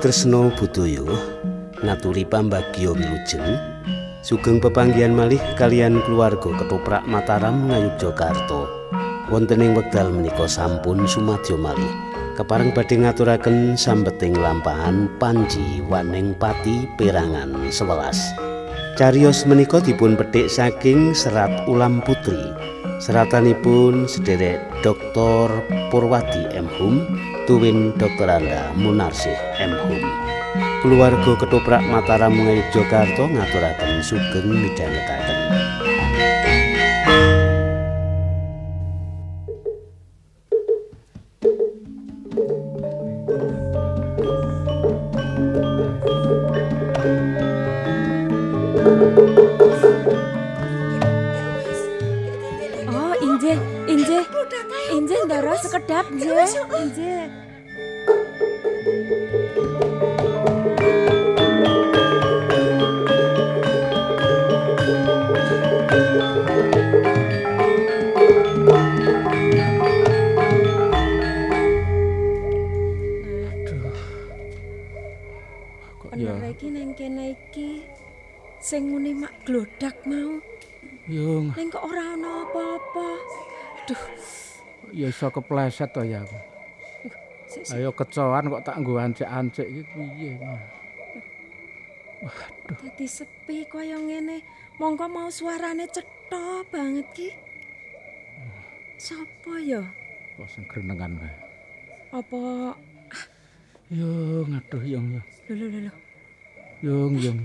Kresno Budoyo Natuli Pambagio Wilujeng Sugeng pepanggian malih kalian keluarga Kepoprak Mataram Ngayogyakarta wontening wekdal menika sampun sumadyo malih kepareng badhe ngaturaken sambeting lampahan Panji Waning Pati Perangan 11 Carios menika dipun petik saking serat Ulam Putri seratanipun sederek Dr. Purwadi M. Hum, Tuwin Dr. Anda Munarsih M. Keluarga Ketoprak Mataram Ngayogyakarta ngaturaken sugeng midhangetaken. aja kepleset to ya aku. Ayo kecoan kok tak nggo ancik-ancik iki piye. Waduh. Dadi sepi kaya ngene. Monggo mau suarane cetha banget ki. Sopo ya? Apa sing grenengan kae? Apa Yo ngaduh yong yo. Lho lho lho. Yong yong.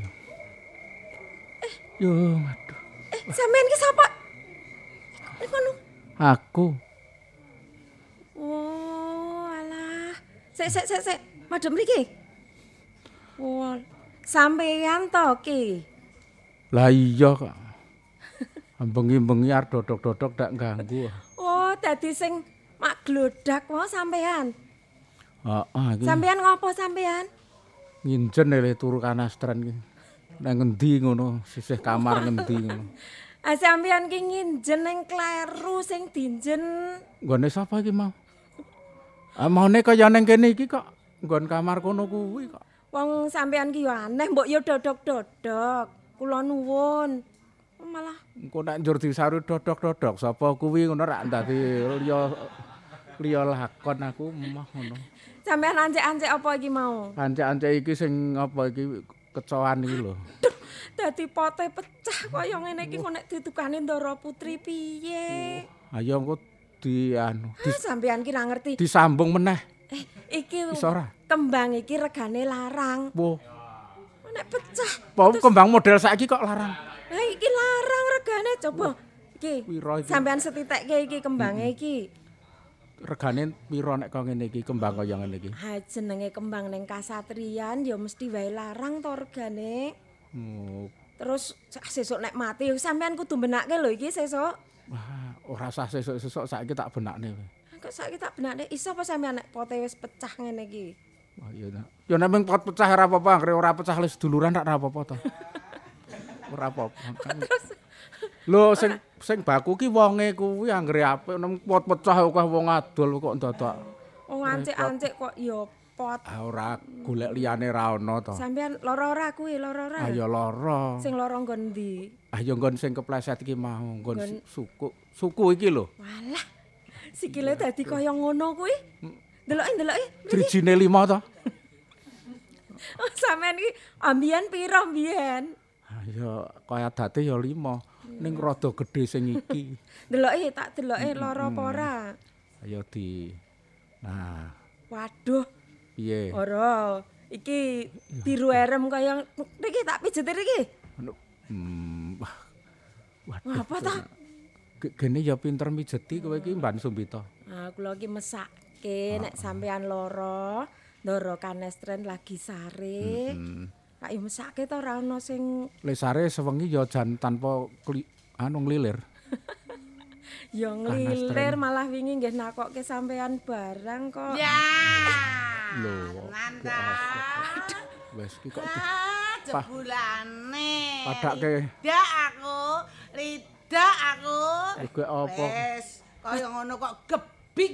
Eh. yo, ngaduh. Eh, sampean ki sapa? Iku Aku. Oh, alah. Sik sik sik sik. Madem mriki. Wah, oh, sampeyan to ki. Lah iya kok. Bengi-bengi arep dodok-dodok dak ganggu. Oh, tadi sing mak glodak wae sampeyan. Heeh iki. Sampeyan ngopo sampeyan? Nginjen le turu kanastren iki. Nang ngendi ngono, sisih kamar ngendi ngono. Ah sampeyan ki nginjen ning kleru sing dinjen. Gone sapa iki mau? Amone ah, kaya ning kene iki kok nggon kamar kono kuwi kok. Wong sampean ki aneh mbok yo dodok-dodok. Kula nuwun. Malah engko nek njur disaru dodok-dodok sapa kuwi ngono rak dadi liya lakon aku mah ngono. Sampean ancek-ancek apa iki mau? Ancek-ancek iki sing apa iki kecoan iki lho. Dadi pote pecah kaya ngene iki kok nek ditukani Ndara Putri piye? Ayo ah, engko di anu. Ah, sampean ki ngerti. Disambung meneh. Eh, iki kembang iki regane larang. Wo. Oh, nek pecah. Po, kembang model saiki kok larang. Eh, iki larang regane coba. Iki. Piro iki? Sampean setitekke iki kembange iki. Regane piro nek kok ngene iki kembang kaya ngene iki? Ha jenenge kembang ning kasatriyan ya mesti wae larang to regane. Hmm. Terus ah, sesuk nek mati ya sampean kudu menakke lho iki sesuk. Wah. ora oh, usah sesok sesuk saiki tak benakne. Kok saiki tak benakne? Iso apa sampean nek pote wis pecah ngene iki? Wah iya nak. Ya nek pot pecah ora apa-apa, angger ora pecah lu duluran tak ora apa-apa to. Ora apa-apa. Terus Lho sing sing baku ki wonge kuwi angger apik nem pot pecah kok wong adol kok ndadak. Wong oh, ancek-ancek kok ya pot. Ah ora golek liyane ra ono to. Sampeyan lara ora kuwi, lara ora? Ah ya lara. Sing lara nggon ndi? Ah ya nggon sing kepleset iki mau, nggon sukuk. suku iki lho. Walah. Sikile dadi kaya ngono kuwi. Deloki deloki. Eh, Drijine 5 to. Sampeyan iki ambien piro mbiyen? Ah, ya kaya dadi ya 5. Ya. Ning rada gedhe sing iki. deloki eh, tak deloki hmm. Eh, loro apa ora? Ayo di. Nah. Waduh. Piye? Ora. Iki biru erem kaya iki tak pijet iki. Hmm. Waduh. Apa ta? gene ya pinter mijeti kowe iki Mbak Sumbita. Ah kula iki mesake nek ah. sampean lara ndoro kanestren lagi sare. Heeh. Mm-hmm. mesake to ora ono sing Lek sare sewengi ya jan tanpa kli, anu nglilir. ya nglilir malah wingi nggih nakokke sampean barang kok. Ya. Yeah. Mantap. Wes iki kok. jebulane. Padake. aku rit beda aku. Gue opo. Wes, kaya ngono kok gebik.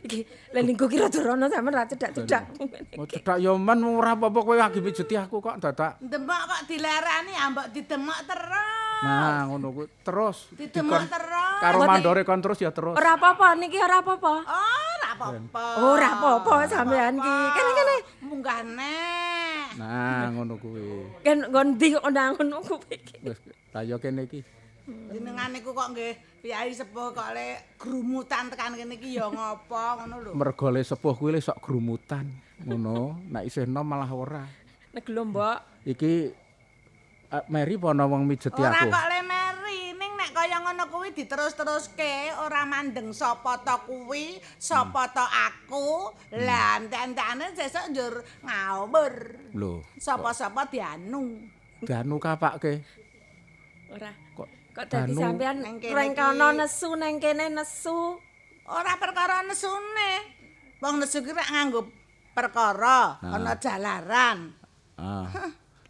Iki lening kok kira durono sampean ra cedak-cedak. Mau cedak yo men ora apa-apa kowe lagi pijeti aku kok dadak. Demak kok dilarani ambek didemak terus. Nah, ngono kuwi terus. Didemak terus. Karo mandore kon terus ya terus. Ora apa-apa niki ora apa-apa. Oh, oh, ora apa-apa. Ora apa-apa sampean iki. Kan kene munggah Nah, ngono kuwi. Kan ngendi ana ngono kuwi. Lah yo kene iki. Jenengan niku kok nggih piyai sepuh kok le grumutan tekan kene iki ya ngopo ngono lho. Mergo le sepuh kuwi le sok grumutan ngono, nek isih nom malah ora. Neglo, Mbok. Iki Meri eh, Mary pono wong mijeti aku. Ora kok le Meri, ning nek kaya ngono kuwi diterus-teruske ora mandeng sapa to kuwi, sapa to aku. Lah hmm. entek-entekane sesuk njur ngawur. Lho. Sapa-sapa dianu. Dianu kapake. Ora. Kok kok dadi sampean rengkono nesu nang kene nesu ora perkara nesune wong nesu ki rak nganggo perkara ana jalaran ah.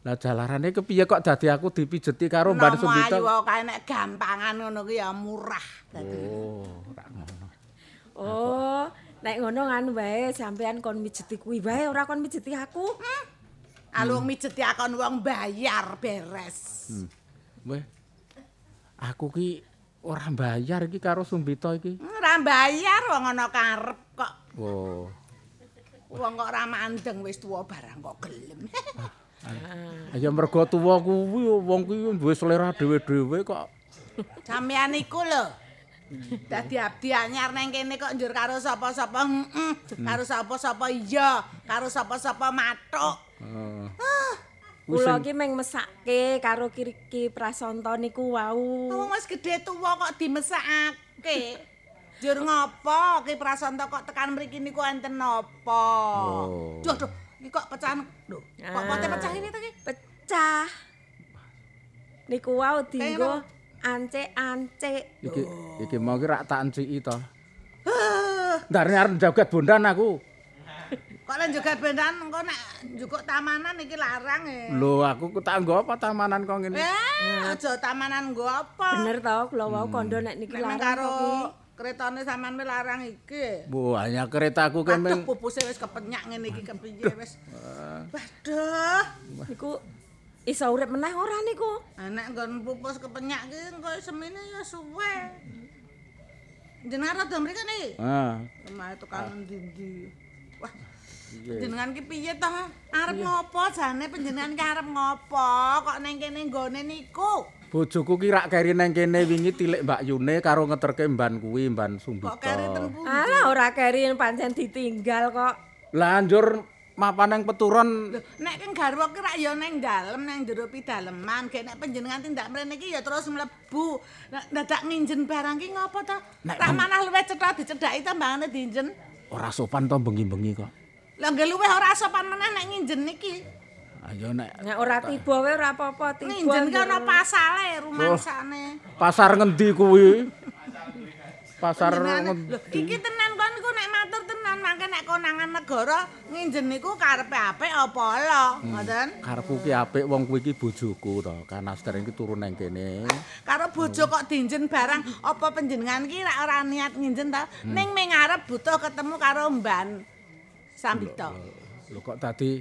lah jalarane kepiye kok dadi aku dipijeti karo Mbak Sumbita ayo kok enek gampangan ngono ki ya murah oh oh nek ngono kan wae sampean kon mijeti kuwi wae ora kon mijeti aku hmm? Alung wong hmm. mijeti akon wong bayar beres. Hmm. aku ki ora mbayar iki karo Sumbita iki. Ora mbayar wong ana karep kok. Oh. Wong kok ora mandeng wis tuwa barang kok gelem. Ayo ah, mergo tuwa kuwi wong kuwi duwe selera dhewe-dhewe kok. Sampeyan iku lho. Dadi abdi anyar neng kene kok njur karo sapa-sapa heeh, karo sapa-sapa iya, karo sapa-sapa matuk. Heeh. Ah. Ah. Kula iki meng mesake karo Kiki Prasanto niku wau. Wong wis gedhe tuwa kok dimesake. Jur ngopo Ki Prasanto kok tekan mriki niku enten napa? Oh. Duh duh, iki kok pecahan lho. Kok pote ah. pecah ini ta ki? Pecah. Niku wau dinggo ancek-ancek. Iki iki mau ki rak tak enciki to. Ndarne arep njogat bondan aku. Kalau juga beneran, kau nak juga tamanan ini larang ya. E. Lo, aku tak apa tamanan kau ini. Ya, aja tamanan gue apa. Bener tau, kalau wau hmm. kondo nak ini larang. Memang karo keretanya sama ini larang ini. E. Bu, hanya kereta aku kan. Aduh, pupusnya wes kepenyak ini, ini kepenyak wes. Ah. Waduh. Iku Isa urip meneh ora niku. Anak ah, nggon pupus kepenyak ki engko semene ya suwe. Jenar ada mereka nih. Heeh. Ah. Mae tukang ah. Wah, Panjenengan ki piye toh? Arep ngopo jane panjenengan ki arep ngopo? Kok neng kene nggone niku? Bojoku ki rak keri neng kene wingi tilik Mbak Yune karo ngeterke mban kuwi mban sumbu. Kok Alah ora keri pancen ditinggal kok. Lah anjur mapan neng peturon. Nek ki garwa ki rak ya neng dalem neng jero pidaleman, gek nek panjenengan tindak mrene ki ya terus mlebu. Dadak nginjen barang ki ngopo toh? Rak manah luwe cetha dicedhaki tambahane dinjen. Ora sopan to bengi-bengi kok. Langge luweh ora sopan meneh nek nginjen iki. Ayo nek. Nek ora tiba wae ora apa-apa, tiba. Nginjen ki ana pasale rumangsane. Oh, pasar ngendi kuwi? Pasar ngendi? Iki tenan kon iku nek matur tenan, mangke nek konangan negara nginjen niku karepe apik apa ala, hmm, ngoten? Karepku ki apik wong kuwi ki bojoku to, kanaster iki turun nang kene. Karo bojo kok dinjen barang apa panjenengan ki ora niat nginjen to? Hmm. Ning ming arep butuh ketemu karo mban. Sambito. Lho kok tadi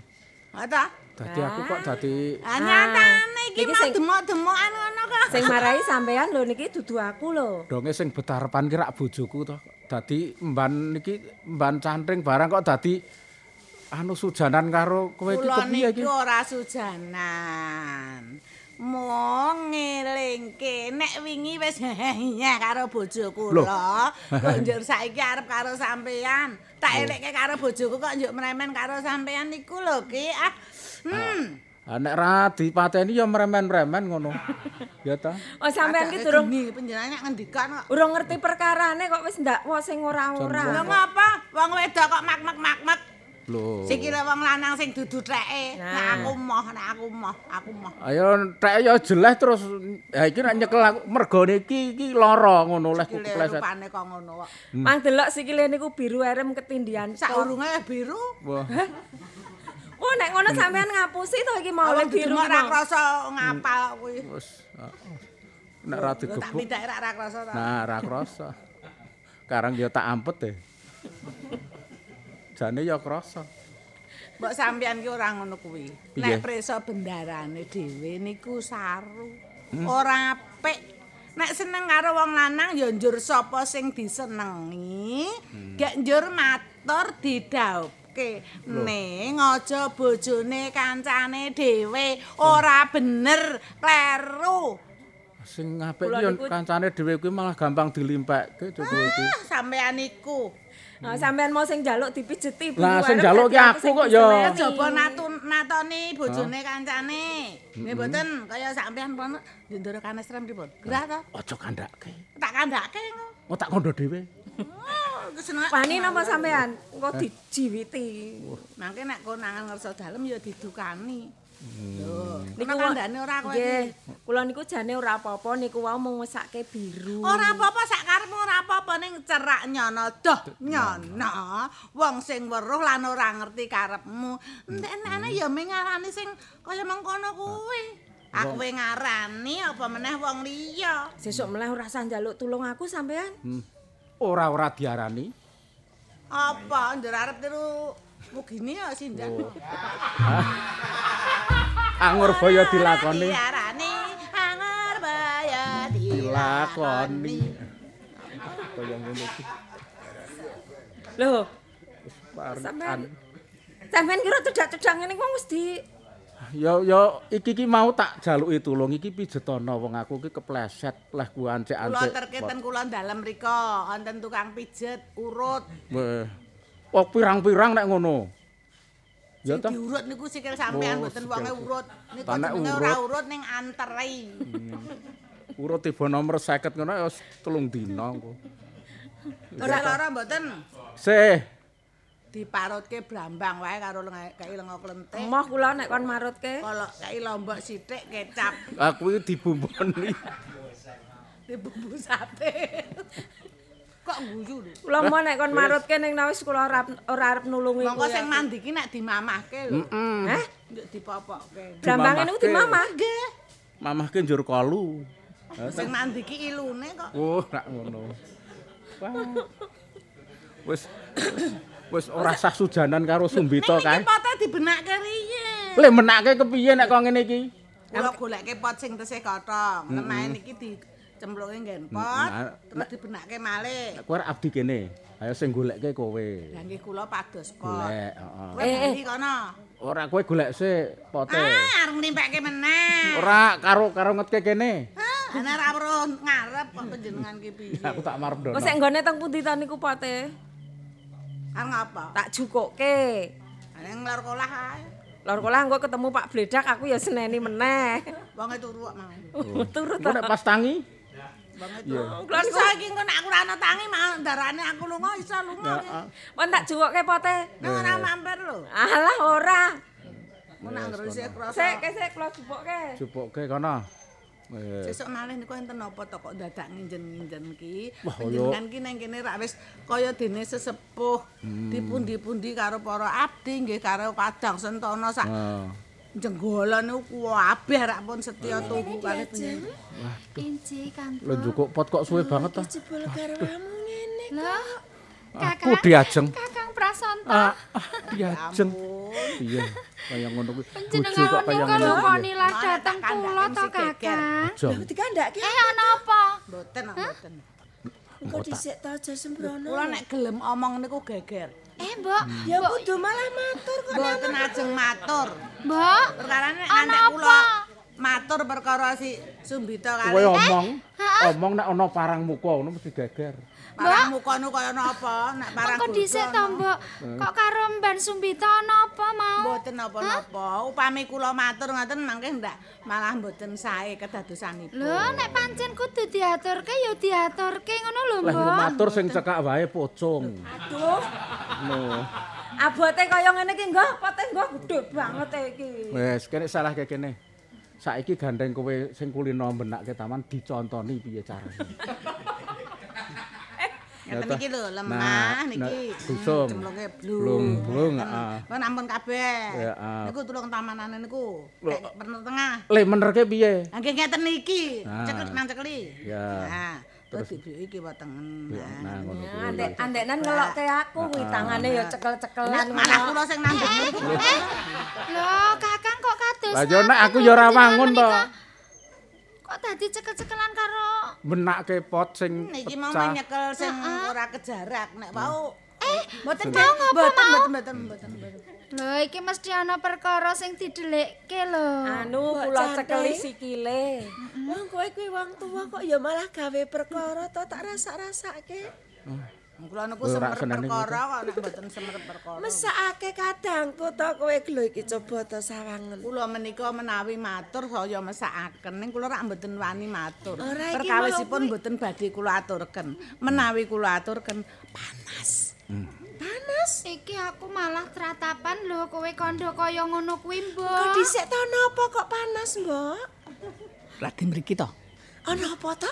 Apa? Dadi aku kok dadi Anyatane ah, iki mau demok anu ngono kok. Sing marahi sampean lho niki dudu aku lho. Donge sing betarepan ki rak bojoku to. Dadi mban niki mban cantring barang kok dadi anu sujanan karo kowe iki kepiye iki? Kulo niki ora sujanan. mo ngelingke nek wingi wis nyah karo bojoku lho banjur saiki arep karo sampean tak oh. elekke karo bojoku kok njuk meremen karo sampean niku lho ki ah hmm ah, ah, nek ra dipateni ya meremen-meremen ngono ya ta oh sampean ki durung penjenengan nek ngendikan kok urung ngerti perkarane kok wis ndak wong sing ora-ora lho ngapa wong wedok kok mak-mak mak-mak lho. Sing wong lanang sing dudu teke. Nah, aku moh, nah aku moh, aku moh. Ayo teke ya jelas terus ha iki nek nyekel aku mergone iki iki lara ngono leh kok kepleset. Iki rupane kok ngono kok. Hmm. Mang delok sikile niku biru erem ketindian. Sak urunge biru. Wah. Oh nek ngono sampean ngapusi to iki mau biru ora krasa ngapal kuwi. Wes. Ah. Nek ra digebuk. Tak minta ra krasa. Nah, ra krasa. Karang yo tak ampet Jane ya krasa. Mbok sampean ki ora ngono kuwi. Nek preso bendarane dhewe niku saru. Hmm. Ora apik. Nek seneng karo wong lanang ya njur sapa sing disenengi, hmm. gak njur matur didhaupke. Ning aja bojone kancane dhewe ora hmm. bener kleru. Sing apik yo kancane dhewe kuwi malah gampang dilimpekke coba Ah, sampean iku. Nah, oh, sampean mau sing jaluk dipijeti ibu. Lah sing jaluk ki aku kok ya. Coba natu natoni bojone kancane. Nggih mboten kaya sampean pun ndoro kanestrem pripun? Gerah ta? Aja kandhake. Tak kandhake engko. Oh tak kandha dhewe. Oh, Wani nama sampean engko dijiwiti. Mangke nek konangan ngerso dalem ya didukani. Hmm. Niku ora kowe. Nggih. Kula niku jane ora apa-apa niku wae mung wesake biru. Ora apa-apa sak karepmu ora apa-apa ning cerak nyono doh nyono. Wong sing weruh lan ora ngerti karepmu. Hmm. Entekane ya ming ngarani sing kaya mengkono kuwi. Aku wae ngarani apa meneh wong liya. Sesuk meneh ora usah njaluk tulung aku sampean. Hmm. Ora-ora diarani. Apa njur arep terus Mugini ya sinjang. Angur baya dilakoni. Diarani angur boyo dilakoni. Koyo ngene iki. Lho. Sampeyan. Sampeyan kira cedak-cedak ngene kok wis di Ya ya iki ki mau tak jaluki tulung iki pijetana wong aku ki kepleset leh ku ancek-ancek. terketen kula dalem rika, wonten tukang pijet urut. Weh. Oh, pirang-pirang nek ngono. Ya ta. Diurut niku sikil sampean mboten oh, wonge urut. Niku jenenge ora urut ning antere. Hmm. urut tiba nomor 50 ngono ya telung dina engko. Ora lara mboten. Sih. Diparutke brambang wae karo kae lengo klentik. Emoh kula nek kon marutke. Kala kae lombok sithik kecap. Ah kuwi dibumboni. Dibumbu sate. kok guyu lho. Lah mau nek kon marut kene ning wis kula ora ora arep nulungi. Monggo sing mandi ki nek dimamahke lho. Heeh. Mm -mm. Hah? Nek dipopokke. Brambange niku dimamah nggih. Mamahke njur kalu. Sing mandi ki ilune kok. Oh, rak ngono. Wis wis ora sah sujanan karo Sumbita kae. pote dibenakke riye. Lah menake kepiye nek kok ngene iki? Kula goleke pot sing tesih kotong. Temen iki di cemplunge genpot nah, terus dibenakke malih kuwi abdi kene ayo sing golekke kowe lha nggih kula padus pot golek heeh eh, eh kono ora kowe golek se pote ah arep nimpekke meneh ora karo karo ngetke kene ana ora perlu ngarep kok panjenengan ki piye aku tak marep dono sik nggone teng pundi to niku pote arep ngapa tak jukuke ana nglar kolah ae Lor kolah, gua ketemu Pak Bledak aku ya seneni meneh. Wong e turu kok mau. Turu to. Nek pas tangi? banget lho. Lah saiki engko nek aku ora ana tangi darane aku lunga iso lunga. Ah. Mun tak juwokke pote. Nek ora mampir lho. Alah ora. Mun nak ngerusi krasa. Sik, kesek kula jupukke. Jupukke kono. Sesuk malih niku enten apa to kok dadak nginjen-nginjen ki? Penjenengan ki nang kene rak wis kaya dene sesepuh hmm. dipundi-pundi karo para abdi nggih karo padang sentana sak. jenggolan niku kabeh rak pun setya tuku kali tenan. Waduh. Inci kan. Lha kok pot kok suwe banget ta? Jebol garwamu ngene kok. Lah. Aku diajeng. Kakang Prasanta. Ah, ah, diajeng. Iya, kaya ngono kuwi. Bojo kok kaya ngono. Kok nila dateng kula toh, Kakang? Lha dikandake. Eh ana apa? Mboten, mboten. Engko dhisik ta aja sembrono. Kula nek gelem omong niku geger. Eh, Mbok. Ya kudu malah matur kok nek ajeng matur. Mbok, perkarane anak kula. matur perkara si Sumbita kali. Kowe eh? omong, eh? omong nek ana parang muka ngono mesti geger. Parang muka ngono kaya napa? Nek parang kok dhisik to, Mbok? Hmm. Kok karo mban Sumbita napa mau? Mboten napa-napa. Upami kula matur ngoten mangke ndak malah mboten sae kedadosanipun. Lho, nek pancen kudu diaturke ya diaturke ngono lho, Mbok. Lah matur sing cekak wae pocong. Aduh. No. Abote kaya ngene iki nggo, pote nggo gedhe banget iki. Wes, kene salah kene. saiki gandeng kowe sing kulino benake taman dicontoni piye carane. Eh, ngeten iki lho lemah niki. Hmm, Jemlunge blung. Blung, blung. Ah. ampun kabeh. Ah. Niku tulung tamanane niku. Nek tengah. Lek menerke piye? Nggih ngaten iki. Ah. Cekel mancekli. Ya. Nah. terus video iki batengen nah ngono kuwi andek andekan ngelokke aku kuwi tangane ya cekel-cekelan ngono aku lho sing nanduk lho kakang kok kados lah yo nek aku yo ora wangun to kok dadi cekel-cekelan karo benake pot sing iki mau nyekel sing ora kejarak nek wau eh mboten mau ngopo mau mboten mboten mboten Lho iki mesti ana perkara sing didelikke lho. Anu kula cekeli sikile. Wong kowe kuwi wong tuwa kok ya malah gawe perkara to tak rasak-rasake. Hmm. Kula niku semer perkara kok nek mboten semer perkara. Mesake kadang to kowe lho iki coba to sawangen. Kula menika menawi matur saya mesakaken ning kula rak mboten wani matur. Perkawisipun mboten badhe kula aturken. Menawi kula aturken panas. Hmm. panas iki aku malah teratapan lho kowe kondo kaya ngono kuwi mbok kok dhisik ta napa kok panas mbok lagi mriki to ana apa to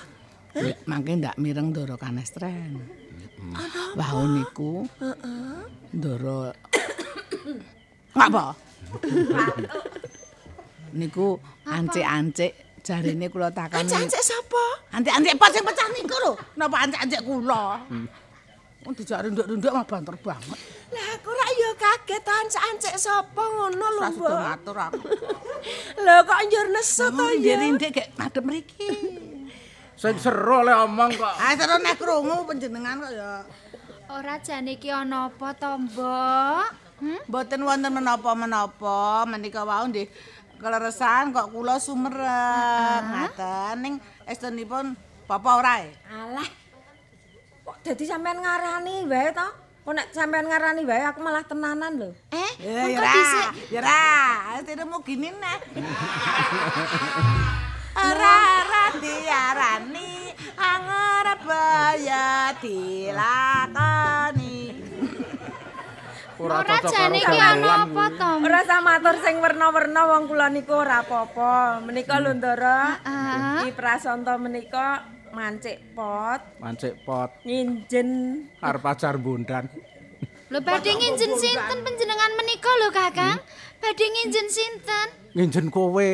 Eh? Mangke ndak mireng Doro Kanestren. Ana wae niku. Heeh. Doro. Ngapa? niku ancik-ancik jarine kula takani. Ancik-ancik sapa? Ancik-ancik pecah niku lho. Napa ancik-ancik kula? Mm. Wong dijak runduk mah banter banget. Lah aku rak ya kaget to ancek sapa ngono lho, Mbok. Wis ngatur aku. Lah kok njur nesu to oh, ya. Njur ndek gek madhep mriki. Sing seru le omong kok. Ah seru nek krungu panjenengan kok ya. Ora jane iki ana apa to, Mbok? Hmm? Mboten wonten menapa-menapa, menika wau nggih. kok kula sumereng. Uh -huh. Ngaten ning estunipun bapa orae. Alah. dadi sampean ngarani wae to? Kok nek sampean ngarani wae aku malah tenanan lho. Eh, kok eh, dhisik? Ya ora, tiremu gini nek. Ora ora diarani angar baya dilakoni. Ora jane iki ana apa to? Ora sama matur sing werna-werna wong kula niku ora apa-apa. Menika lho Ndara. Iki prasanta menika mancik pot mancik pot nginjen arep pacar bundan lho badhe nginjen sinten panjenengan menika lho kakang hmm? badhe nginjen sinten nginjen kowe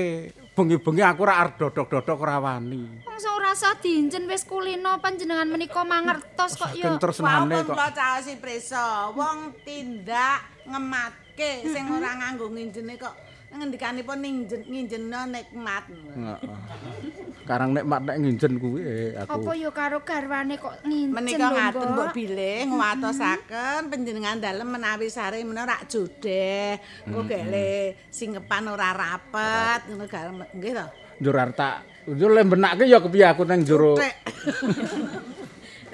bengi-bengi aku ora arep dodok-dodok ora wani wong sing ora usah diinjen wis kulino panjenengan menika mangertos kok yo terus nane kok wong preso wong tindak ngematke sing ora nganggo nginjene kok ngendikanipun nginjen nginjenna nikmat. Heeh. Karang nikmat nek nginjen kuwi eh, aku. Apa ya karo garwane kok nginjen. Menika ngaten mbok bilih ngwatosaken panjenengan dalem menawi sare menawa rak jodeh. Engko gele singepan ora rapet ngono garang nggih to. Njur arta. Njur lembenake ya kepiye aku nang njero.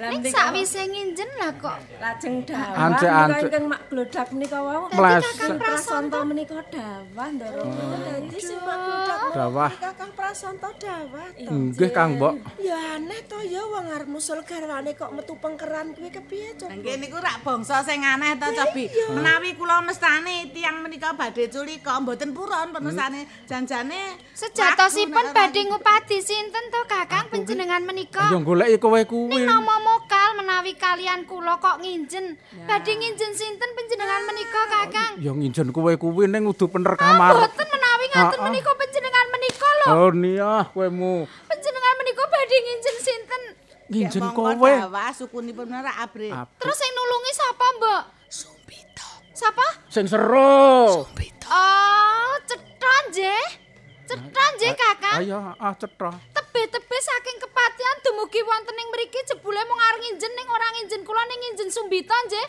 Nek sak wise nginjen lah kok lajeng dawah Ancek ancek ingkang mak glodak menika wau. Kakang Prasanto menika Dawah ndoro. Oh. Dadi sing mak glodak dawa. Kakang dawah dawa to. Nggih Kang Mbok. Ya aneh to ya wong arep musul garwane kok metu pengkeran kuwi kepiye to? Nggih niku rak bangsa sing aneh to Cobi. Menawi kula mestane tiyang menika badhe culika mboten purun penusane janjane. Sejatosipun badhe ngupati sinten to Kakang penjenengan menika? Ya golek kowe kuwi. wokal menawi kalian kula kok nginjen. Ya. Badhe nginjen sinten panjenengan menika, Kakang? Ya nginjen kowe kuwi ning udu pener kamar. Ah, boten menawi ngaten ah, ah. menika panjenengan menika lho. Oh, niah kowemu. Panjenengan menika badhe nginjen sinten? Nginjen kowe. Ya sukunipun bener abre. Terus sing nulungi sapa, Mbok? Sumpita. Sapa? Sing seru. Sumpita. Oh, cetan, Jeh. Cetha nggih Kakang. Ayo, ah, ah, ah cetha. Tebe-tebe saking kepatian dumugi wonten ing mriki jebule mung areng njenjen ora njenjen kula ning njenjen Sumbita nggih.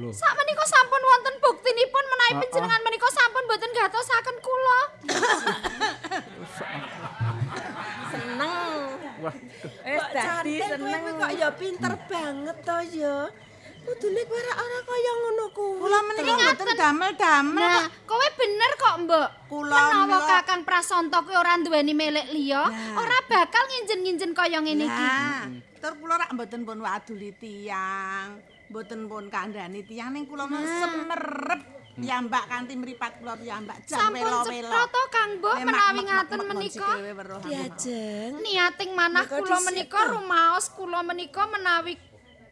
Lho. Sak menika sampun wonten buktinipun menawi ah, panjenengan menika sampun mboten gatosaken kula. Seneng. Wah. Eh, dadi seneng. Kok ya pinter banget to ya. Kudune kowe ora ora kaya ngono kuwi. Kula meniki ngaten damel-damel. kowe bener kok, Mbok. Kula menawa Kakang Prasanta kuwi ora duweni milik liya, nah. ora bakal nginjen-nginjen kaya ngene iki. tur kula rak mboten pun waduli tiyang. Mboten pun kandhani tiyang ning kula nah. semerep Ya mbak kanti meripat kula piyambak jam melo-melo. Sampun cepro to Kang Mbok menawi ngaten menika. Diajeng. Niating manah kula menika rumaos kula menika menawi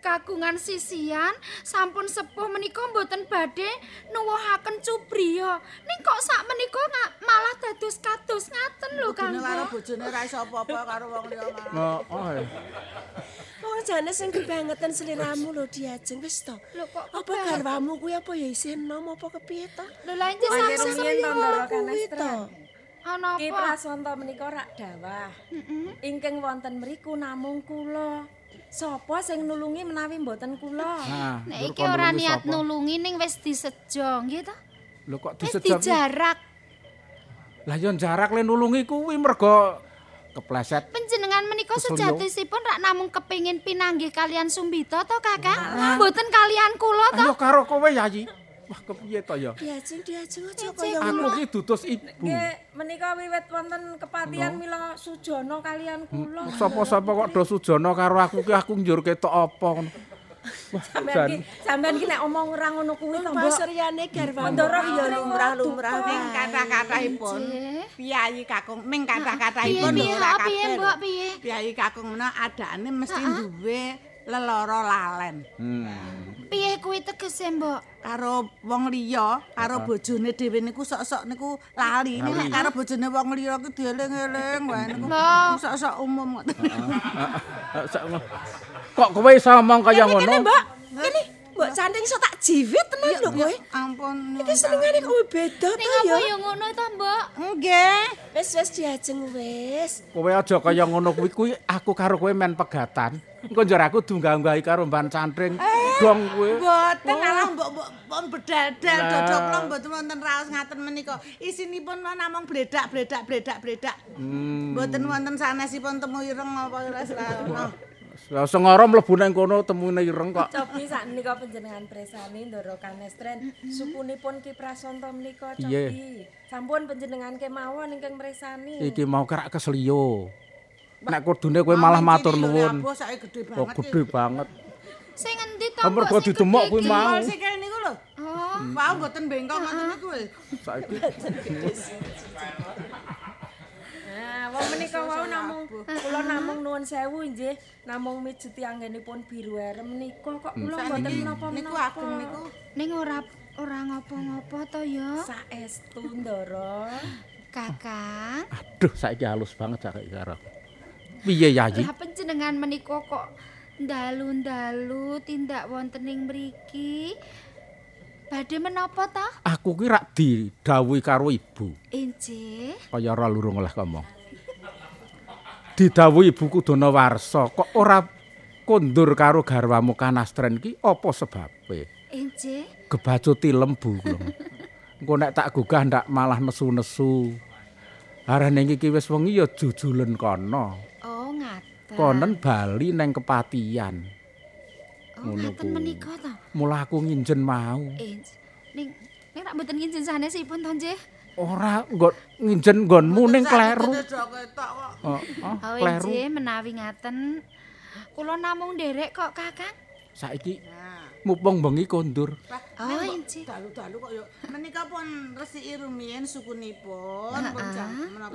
kagungan sisian sampun sepuh menika mboten badhe nuwuhaken cubriya ning kok sak menika malah dados kados ngaten lho Kang. Dene karo bojone ra iso apa-apa karo wong liya. Oh. Oh jane sing kebangetan seliramu lho Diajeng wis to. Lho kok apa garwamu kuwi apa ya isih nom apa kepiye to? Lho lain jane sampeyan nang Ndara Ana apa? Ki prasanta menika rak dawah. Heeh. Ingking wonten mriku namung kula. Sopo sing nulungi menawi mboten kula nek iki ora niat nulungi ning wis disejo nggih to lho kok disejo jarak lah yo jarak le nulungi kuwi mergo kepleset panjenengan menika sejatisipun rak namung kepingin pinanggih kalian sumbito to kakak mboten kalian kula to ayo karo kowe yayi Wah, kepiye ya? Diajeng diajeng aja kaya aku iki dudus ibu. Nggih, menika wiwit wonten kepatihan no. mila Sujono kalian kula. Sapa-sapa kok do Sujono karo aku ki aku njur ketok apa ngono. Sampeyan ki, ki nek omong ora ngono kuwi to, Mbok. Suryane Garwandoro ya lumrah-lumrah ning kata-kataipun. Piyayi kakung ming kata-kataipun ora kabeh. Piye, Mbok, piye? Piyayi kakung menawa adane mesti duwe leloro lalen. Hmm. Piye kuwi tegese, Mbok? Karo wong liya, karo bojone dhewe niku sok-sok niku lali. Nek nah, karo bojone wong liya ku dieling-eling wae niku. Sok-sok umum ngoten. Heeh. Kok kowe iso ngomong kaya ngono? Kene, Mbok. Kene. Mbak Canting iso tak jiwit tenan lho kowe. Ampun. Iki senengane kowe beda to ya. Ning apa ya ngono to, Mbok? Nggih. Wis wis diajeng wis. Kowe aja kaya ngono kuwi kuwi aku karo kowe men pegatan. Engko jar aku dunggah-unggahi karo Mbak Canting dong eh, kowe. Mboten alah Mbok Mbok bedadak dodok nang mboten wonten raos ngaten menika. Isinipun mah namung bledak-bledak bledak-bledak. Hmm. Mboten wonten sanesipun temu ireng apa ora ora. Langsung ngorom mlebu nang kono temune ireng kok. Cobi sak menika panjenengan presani ndoro kanestren sukunipun Ki Prasanta menika cobi. Sampun panjenengan kemawon ingkang presani. Iki mau kerak keslio. Nek kudune kowe malah matur nuwun. Abuh gede oh, banget. Kok gede banget. Sing endi to? Amber kok ditemok kuwi mau. Sing sikil niku lho. Oh, wae mboten bengkok ngoten niku. Ah. Saiki. Wong menika wau namung kula namung nuwun sewu nggih. Namung mijeti anggenipun biru arem menika kok hmm. kula mboten napa-napa. Niku ageng niku. Ning ora ora ngopo-ngopo to ya. Saestu ndara. Kakang. Aduh saiki halus banget cak iki karo. Piye yayi? Lah panjenengan menika kok dalu-dalu tindak wonten ing mriki. Badhe menapa ta? Aku ki rak didhawuhi karo ibu. Eh, Inje. Kaya ora lurung oleh ngomong. didhawuhi buku Donawarsa kok ora kondur karo garwamu kanastren iki apa sebabe? Injih. Eh, Gebacu tilembu kulum. Engko nek tak gugah ndak malah nesu-nesu. Arane iki wis wengi ya jujulen kono. Oh, ngaten. Konen Bali neng Kepatian. Oh, ngaten menika to. Mula aku nginjen mau. Injih. Eh, ning nek tak mboten nginjen sanesipun to, Injih? Ora nggon nginjen nggonmu ning kleru. Heeh. menawi ngaten kula namung nderek kok Kakang. Saiki mupeng bengi kondur. Ah, inci. Dalu-dalu kok yuk. Menika pun resi'i rumien suku nipon.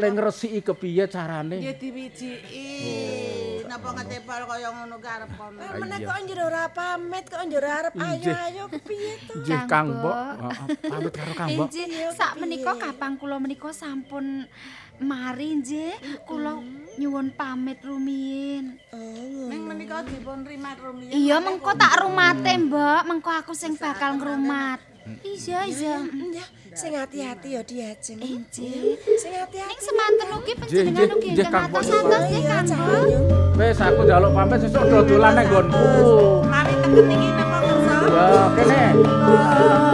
Leng resi'i kepiye carane. Ya diwiji'i. Oh. Napa ngetepal kok ngono unuk garep kono. Ah, Mene kok njero rapa met, kok njero harap ayo-ayo kepiye tuh. Kang bo. kang bo. Inci, sak menika kapang kulo menika sampun mari, inci. Kulo... Mm-hmm. nyuwun pamit rumiyin. Oh, Neng menika dipun rimat rumiyin. Iya, mengko tak rumate, Mbok. Mengko aku sing bakal ngrumat. Iya, iya. Sing hati-hati ya diajeng. Eh, Injil. Sing hati-hati. Ning semanten ugi panjenengan ugi ingkang Wes aku njaluk pamit sesuk do dolan nang nggonku. Mari tengen iki nang kene. Oh,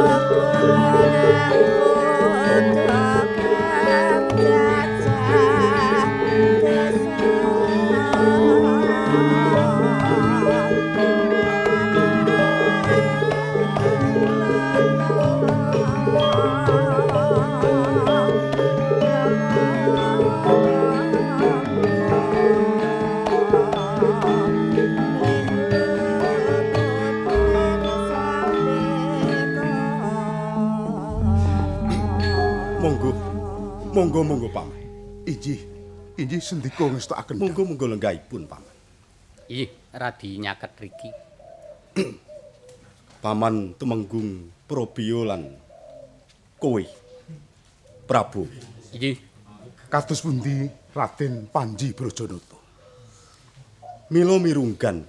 Monggo monggo paman. Iji, iji sendiko ngestakaken. Monggo monggo lenggahipun paman. Ih, radi nyaket riki. paman tumenggung probio lan kowe. Prabu. Iji. Kados pundi Raden Panji Brajanata? Milo mirunggan.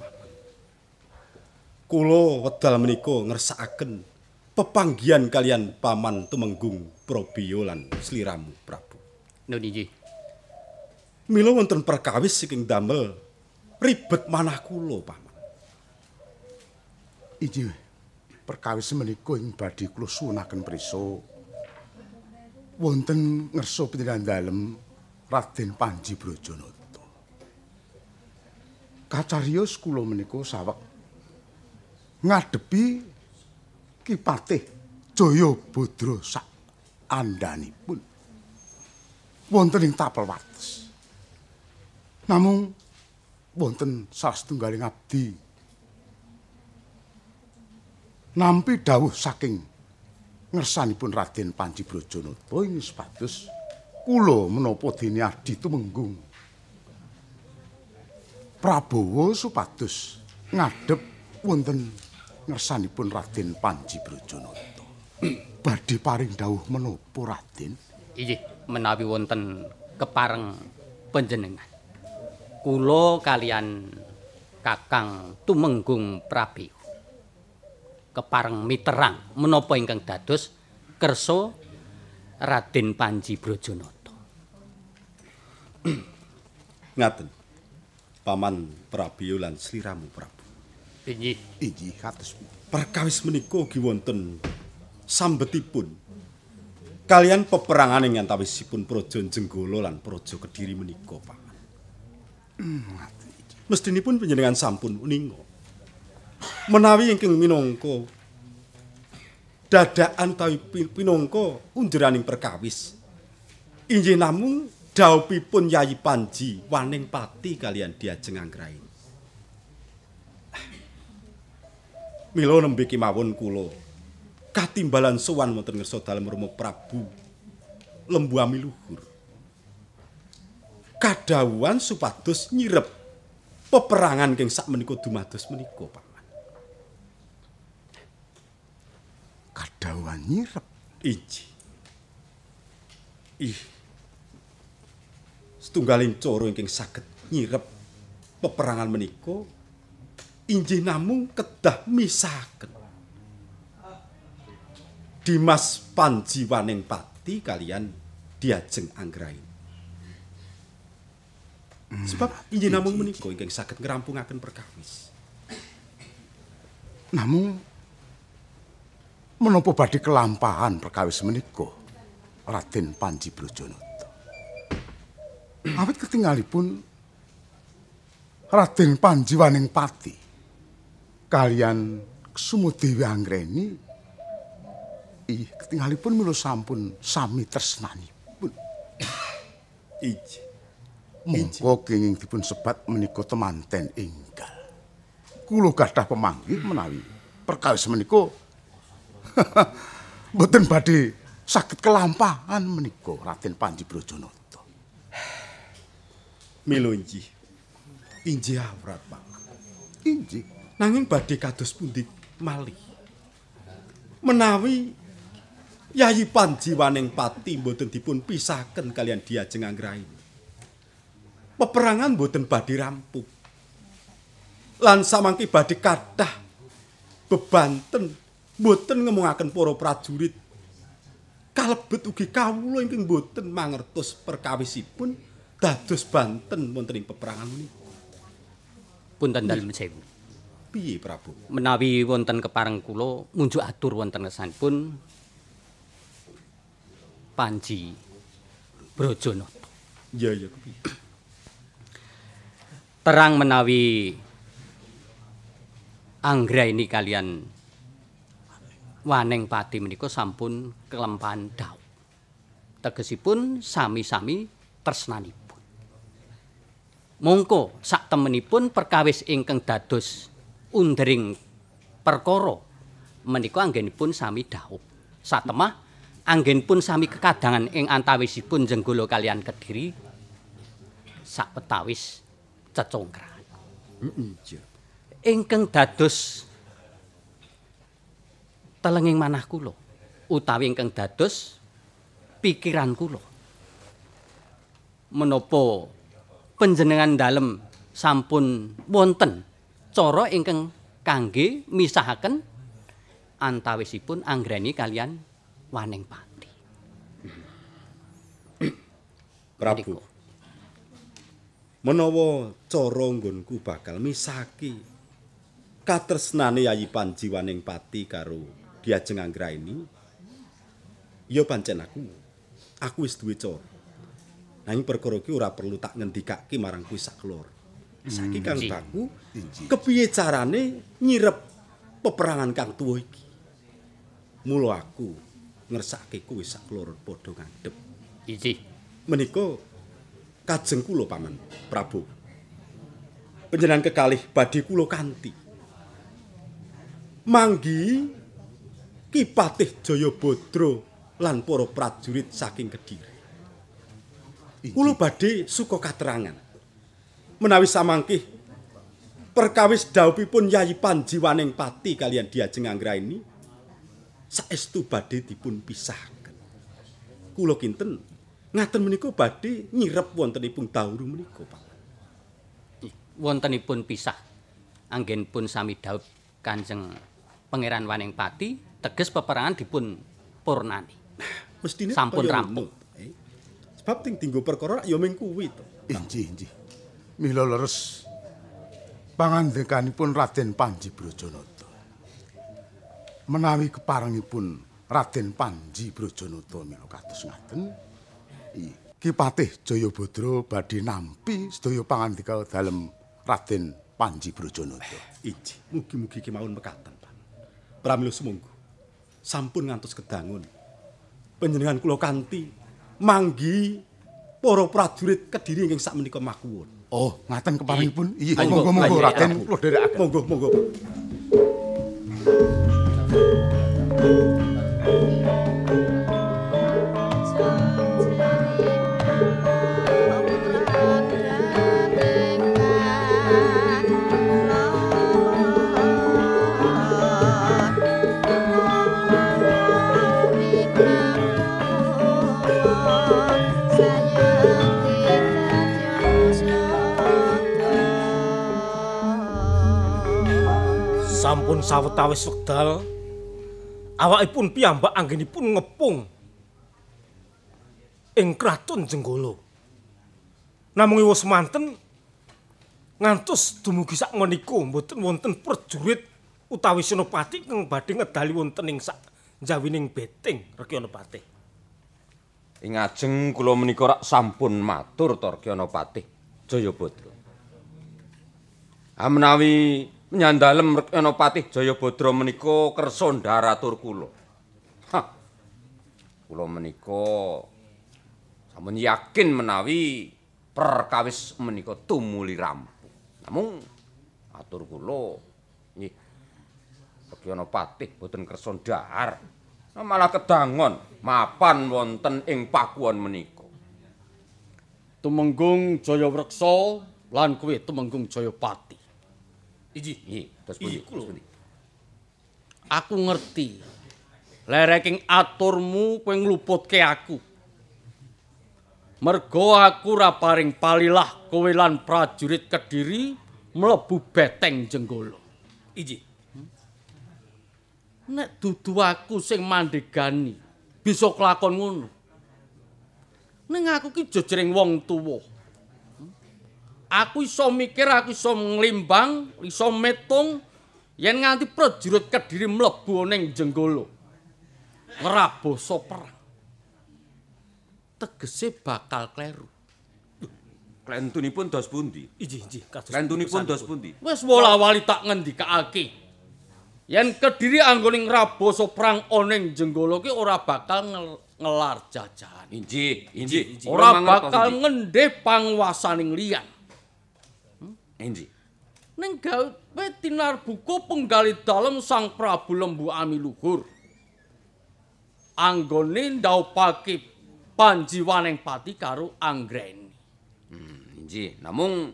Kulo wedal menika ngersakaken pepanggian kalian paman tumenggung probio lan sliramu, Nun inggih. Mila wonten perkawis saking damel. Ribet manah kula, Paman. Inggih. Perkawis menika ing badhe kula suwunaken prisa. Wonten ngerso pitindan dalem Raden Panji Brajanata. Kacarios kula menika sawek ngadepi Kipatih Jaya Bodro sak andhanipun. wonten ing tapel wates. Namung wonten salah setunggaling abdi. Nampi dawuh saking ngersanipun Raden Panji Brojonotpo ing sepatus kula menapa dene adi tumenggung. Prabowo supados ngadep wonten ngersanipun Raden Panji Brojonotpo. Badhe paring dawuh menapa Raden? Iji, menawi wonten kepareng penjenengan kulo kalian kakang tumenggung prabi kepareng miterang menopo ingkang dados kerso Raden Panji Brojonoto ngaten paman prabi lan sliramu prabu inggih inggih kados perkawis menika ugi wonten sambetipun kalian peperangan yang antawisipun projo jenggolo lan projo kediri menika pak hmm, mestini pun penjenengan sampun uningo menawi ingking minongko dadaan tawi pinongko unjuraning perkawis inji namung daupi pun yayi panji waneng pati kalian dia jengang kerain milo nembiki mawon kulo katimbalan sowan wonten ngersa dalem Rama Prabu Lembu Amiluhur. Kadawuhan supados nyirep peperangan kang sakmenika dumados menika, Pak. Kadawuhan nyirep iji. Ih. Setunggaling coro ingkang saged nyirep peperangan menika inggih namung kedah misaken Dimas Panjiwaning Pati kalian Diajeng Anggraini. Sebab hmm. inggih namung menika ingkang saged ngrampungaken perkawis. Namung menapa badhe kelampahan perkawis menika Raden Panji Brajanata. Awet ketinggalipun Raden Panjiwaning Pati kalian Sumudewi Anggraini. I, ketinggalipun mulo sampun sami tresnanipun. Iji. Monggo kenging dipun sebat menika temanten inggal Kula gadah pemanggih menawi perkawis menika boten badhe saged kelampahan menika Raden Panji Brajanata. Milo inji. Inji awrat, Pak. Inji. Nanging badhe kados pundi malih. Menawi Yayi panjiwaning pati mboten dipun pisahaken kalian diajeng jengangrai. Peperangan mboten badi rampuk. Lan samangki badi kathah bebanten mboten ngemungaken para prajurit. Kalebet ugi kawula ingkang mboten mangertos perkawisipun dados banten wonten ing peperangan menika. Punten dalem sewu. Piye Prabu? Menawi wonten keparang kula munjuk atur wonten kesanipun Panji Brojonoto. Iya iya. Terang menawi Anggra ini kalian Waneng Pati menika sampun kelempahan daun. Tegesipun sami-sami tersenanipun. Mongko sak temenipun perkawis ingkang dados undering perkoro menika anggenipun sami daup satemah Anggen pun sami kekadangan ing antawisipun jenggolo kalian kediri sak petawis cecongkrangan. Ingkeng dados telenging manah kulo, utawi ingkeng dados pikiran kulo. Menopo penjenengan dalem sampun wonten coro ingkeng kangge misahaken antawisipun anggreni kalian waning pati. Prabu. Menawa cara nggonku bakal misaki katresnane Yayi Panji waning pati karo Diajeng Anggra ini, ya pancen aku. Aku wis duwe cara. Nanging perkara iki ora perlu tak ngendikake marang kuwi saklor. Misaki hmm, Kang Baku, kepiye carane nyirep peperangan Kang Tuwo iki? Mula aku ngersake kuwi sak kulur padha ngadep. Iki menika kajeng kula paman Prabu. Panjenengan kekalih badhe kula kanthi manggi Kipatih Jayabadra lan para prajurit saking Kediri. Kula badhe suka katerangan. Menawi samangkih perkawis daupipun Yayi Panjiwaning Pati kalian Diajeng Anggraeni ini saestu badhe dipun pisahaken. Kula kinten ngaten menika badhe nyirep wontenipun dauru menika, Pak. Wontenipun pisah anggen pun sami daup Kanjeng Pangeran Waning Pati teges peperangan dipun purnani. Mestine sampun rampung. Eh, sebab ting tinggu perkara ya ming kuwi to. Injih, injih. Mila leres pangandikanipun Raden Panji Brajanata. menawi keparengipun Raden Panji Brajanata melu kados ngaten Kipatih Jayabadra badhe nampi sedaya pangandika dalem Raden Panji Brajanata iji mugi-mugi kemawon mekaten pramila sumangga sampun ngantos kedangun panjenengan kula kanthi manggi para prajurit Kediri ingkang sakmenika makmur oh ngaten keparengipun iya monggo-monggo Raden monggo-monggo sampun sawetawis wekdal awaipun piyambak anggenipun ngepung ing kraton Jenggala. Namung wis manten ngantos dumugi sak menika mboten wonten prajurit utawi senopati kang badhe ngedali wonten ing sak jawining beting Rekyanopati. Ing ajeng kula menika rak sampun matur Torkyanopati Jayabadra. Amnawi ah, nyandalem Rekeno Patih Jayabadra menika kersa ndaratur kula. Kula menika sampun yakin menawi perkawis menika tumuli rampung. Namung atur kula nggih Rekeno boten kersa dahar, malah kedangon mapan wonten ing pakuan menika. Tumenggung Jaya Jayawreksa lan kuwi Tumenggung Pati. Iji. Iji. Terus pundi? Aku ngerti. Lereking aturmu kowe ngluputke aku. Mergo aku ra paring palilah kowe lan prajurit Kediri mlebu beteng Jenggolo. Iji. Hmm? Nek dudu aku sing mandegani, bisa kelakon ngono. Ning aku ki jejering wong tuwa. aku iso mikir, aku iso nglimbang, iso metung yen nganti prajurit Kediri mlebu ning jenggolo. Ngraboso perang. Tegese bakal kleru. Klentunipun dos pundi? Iji, iji. Klentunipun dos pundi? Wis wola wali tak ngendikake. Yen Kediri anggone ngraboso perang ning jenggolo ki ora bakal ngelar jajahan. Inji, inji, Ora bakal ngendhe panguasaning liyan. Enji. Ning gawe tinar buku penggali dalem Sang Prabu Lembu Ami Luhur. Anggone ndaupake panji waneng pati karo Anggreni. Hmm, Enji, namung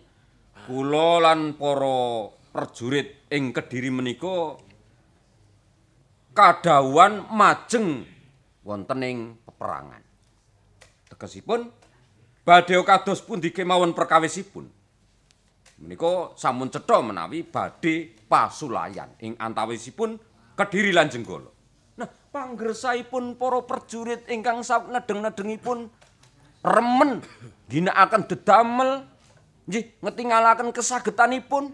kula lan para prajurit ing Kediri menika kadawan majeng wonten ing peperangan. Tegesipun badhe kados pundi kemawon perkawisipun. Meniko samun cedha menawi badhe pasulayan ing antawisipun Kediri lan Jenggala. Nah, panggresaipun para perjurit ingkang sak nedeng-nedengipun remen ginakaken dedamel nggih ngetingalaken kesagetanipun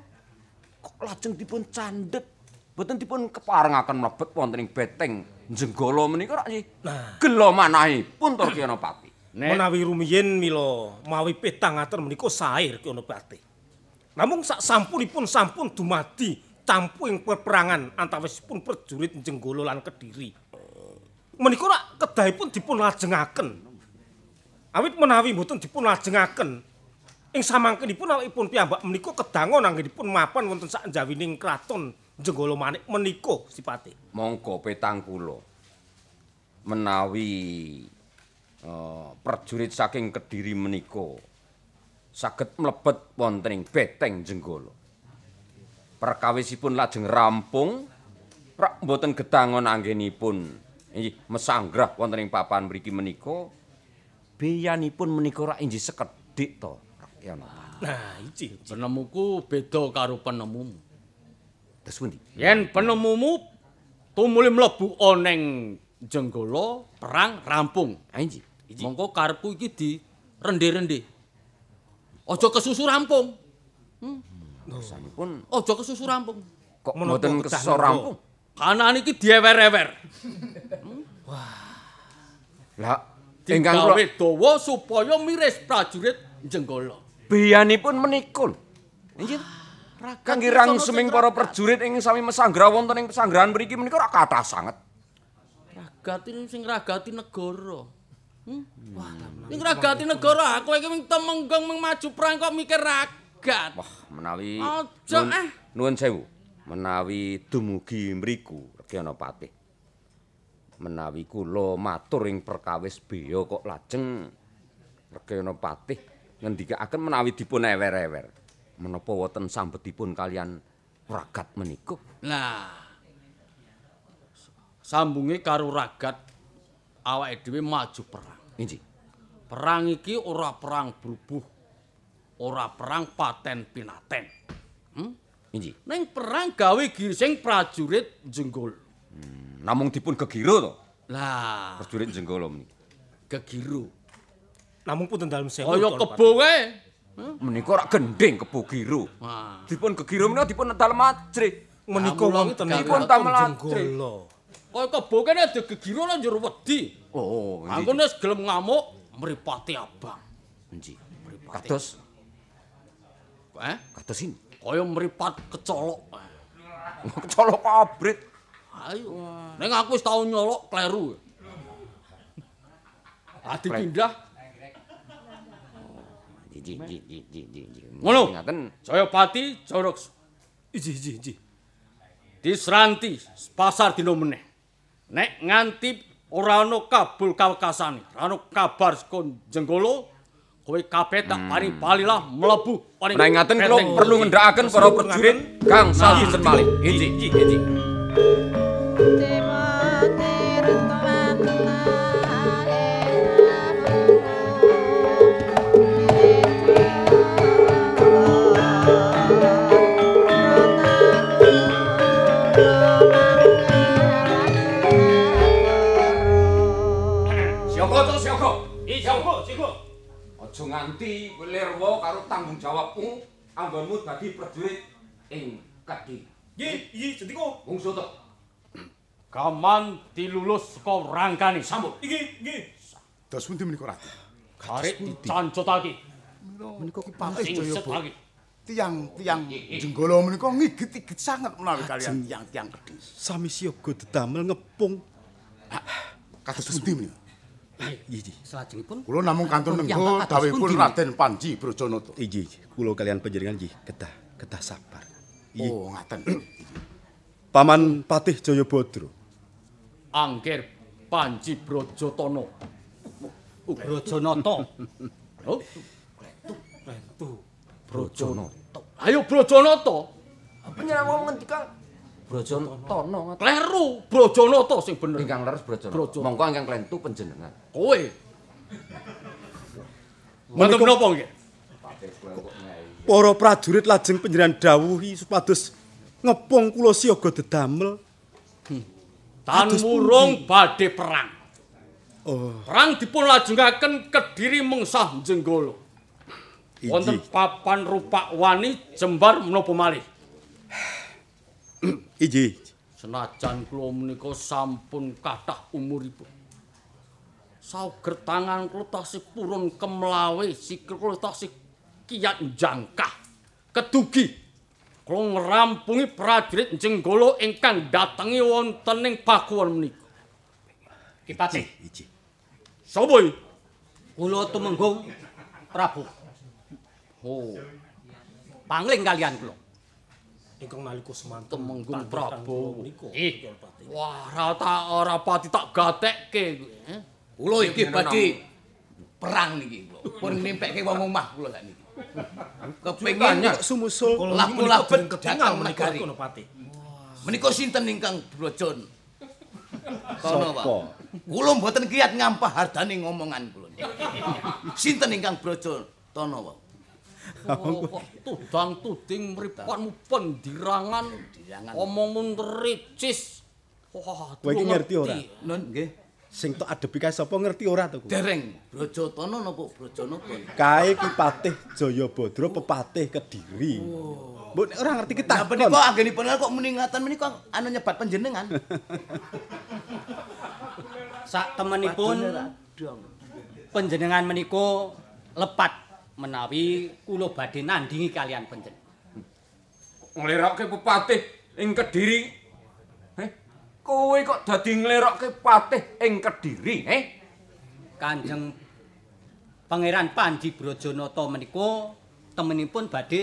kok lajeng dipun candhet boten dipun keparengaken mlebet wonten ing beteng Jenggala menika rak Nah, gelo manahipun Tur Kyono Pati. Menawi rumiyin mila mawi petang ater menika sair Kyono Pati. Namung sak sampunipun sampun dumadi tampu ing peperangan antawisipun prajurit Jenggolo lan Kediri. Menika rak kedahipun dipun lajengaken. Awit menawi mboten dipun lajengaken ing samangkenipun awakipun piyambak menika kedangon anggenipun mapan wonten sak jawining kraton Jenggolo Manik menika sipate. Monggo petang kula. Menawi uh, prajurit saking Kediri menika saged mlebet wonten ing beteng jenggolo. Perkawisipun lajeng rampung, Rak mboten gedangon anggenipun. Inggih mesanggrah wonten ing papan mriki menika beyanipun menika rak inggih sekedhik to. Nah, iki penemuku beda karo penemumu. Tes pundi? Yen penemumu tumuli mlebu oneng jenggolo perang rampung. Ha ah, inggih. Monggo karepku iki di rende-rende. aja kesusu rampung. Hmm. Aja kesusu rampung. Kok mboten kesusu rampung? Kana niki diewer-ewer. Hmm? Wah. Lah, ingkang kula dawa supaya miris prajurit jenggala. Biyanipun menikul. Inggih. Ah, Kang girang seming para prajurit ing sami mesanggra wonten ing pesanggrahan mriki menika ora kathah sanget. Ragatin sing ragati negara. Wah, ning ragati negara aku iki mung temenggong mung maju perang kok mikir ragat. Wah, menawi Aja eh. Nuwun sewu. Menawi dumugi mriku Regiana Patih. Menawi kula matur ing perkawis beya kok lajeng Regiana Patih ngendikaken menawi dipun ewer-ewer. Menapa wonten sambetipun kalian ragat menika? Lah. Sambungi karo ragat awake dhewe maju perang. Inji. Perang iki ora perang berubuh. Ora perang paten pinaten. Hm? Inji. Neng perang gawe gising prajurit jenggol. Hmm, namung dipun kegiru to. Lah, prajurit jenggol menika. Kegiru. Namung pun dalam sewu. Kaya kebo kae. Hmm? Menika ora gending kebo giru. Dipun kegiru menika dipun dalem ajrih. Menika wonten niku Kaya kebokene dege girone njur wedi. Oh, oh. oh Anggone gelem ngamuk mripate abang. Enji. Mripate. Kados. Eh? Katosin? Kaya mripat kecolok. kecolok abrit. Ayo. Ning aku wis tau nyolok kleru. Ati ah, pindah. Ji oh, ji ji ji ji ji. Ngono. Ngaten. Jayapati Jorok. Ji Disranti pasar dino meneh. Nek nganti ora ana kabul kawekasane, ora ana kabar saka Jenggolo, kowe kabeh tak hmm. pari balilah mlebu paring. Nek ngaten kula perlu ngendhakaken para prajurit Kang Sali Semalih. Inji, inji. Temate iki lirwo karo tanggung jawabmu anggonmu dadi prajurit ing kedhi. Iki, iki sediko, Wong soto. Kaman dilulus saka rangkane sambut. Iki, nggih. Dos pundi menika rate? Kare dicancotake. Menika ki pantes Jaya Bali. Tiang tiang jenggolo menika ngigit-igit sanget menawi kalian. Tiang tiang kedhi. Sami siaga dedamel ngepung. Kados pundi menika? Iji. Selajeng pun. Kulo namung kantor nenggo, dawe pun Raden Panji, brojono Jonoto. Iji, kulo kalian penjaringan, iji. Ketah, ketah sabar. Iji. Oh, ngaten. Paman Patih Joyo Bodro. Angger Panji Brojotono. Brojonoto. Oh? Brojonoto. Ayo Brojonoto. Penyerang ngomong ngerti kak. Brojonotono. Kleru, Brojonoto sing bener. Ingkang leres Brojonoto. Monggo ingkang klentu panjenengan. Kowe. Matur menapa nggih? Para prajurit lajeng panjenengan dawuhi supados ngepung kula siaga dedamel. Hmm. Tan murung badhe perang. Oh. Perang dipun lajengaken Kediri mengsah Jenggolo. Wonten papan rupak wani jembar menapa malih. Iji. Senajan kula menika sampun kathah umuripun. Sauger tangan kula tasih purun kemlawi, sikil kula tasih kiyat jangkah. Kedugi kula ngrampungi prajurit Jenggala ingkang datangi wonten ing Pakuan menika. Kipati. Iji. Sobo. Kula tumenggung Prabu. Oh. Pangling kalian kula. ingkang nalika semanten temenggung Prabu eh wah rata ora oh, pati tak gatekke eh? kula iki badhe perang niki pun nimpekke wong omah kula sak niki kepengin sumusul lakon-lakon kedengar menikari menika sinten ingkang brojon kono wae kula mboten kiyat ngampah hardane ngomongan kula sinten ingkang brojon tono wae Oh, tudang tuding mripatmu pendirangan omongmu ricis. Wah, iki ngerti ora? Nun, nggih. Sing tok adepi kae sapa ngerti ora to kowe? Dereng, Brajatana napa Brajana kowe? Kae ku Patih Jayabadra pepatih Kediri. Oh. Mbok ora ngerti kita. Lah menika anggenipun kok muni ngaten menika nyebat panjenengan. Sak temenipun panjenengan menika lepat menawi kula badhe nandingi kalian penjen. Nglerokke pepatih ing Kediri. Heh, kowe kok dadi nglerokke patih ing Kediri, heh? Kanjeng Pangeran Panji Brajanata menika temenipun badhe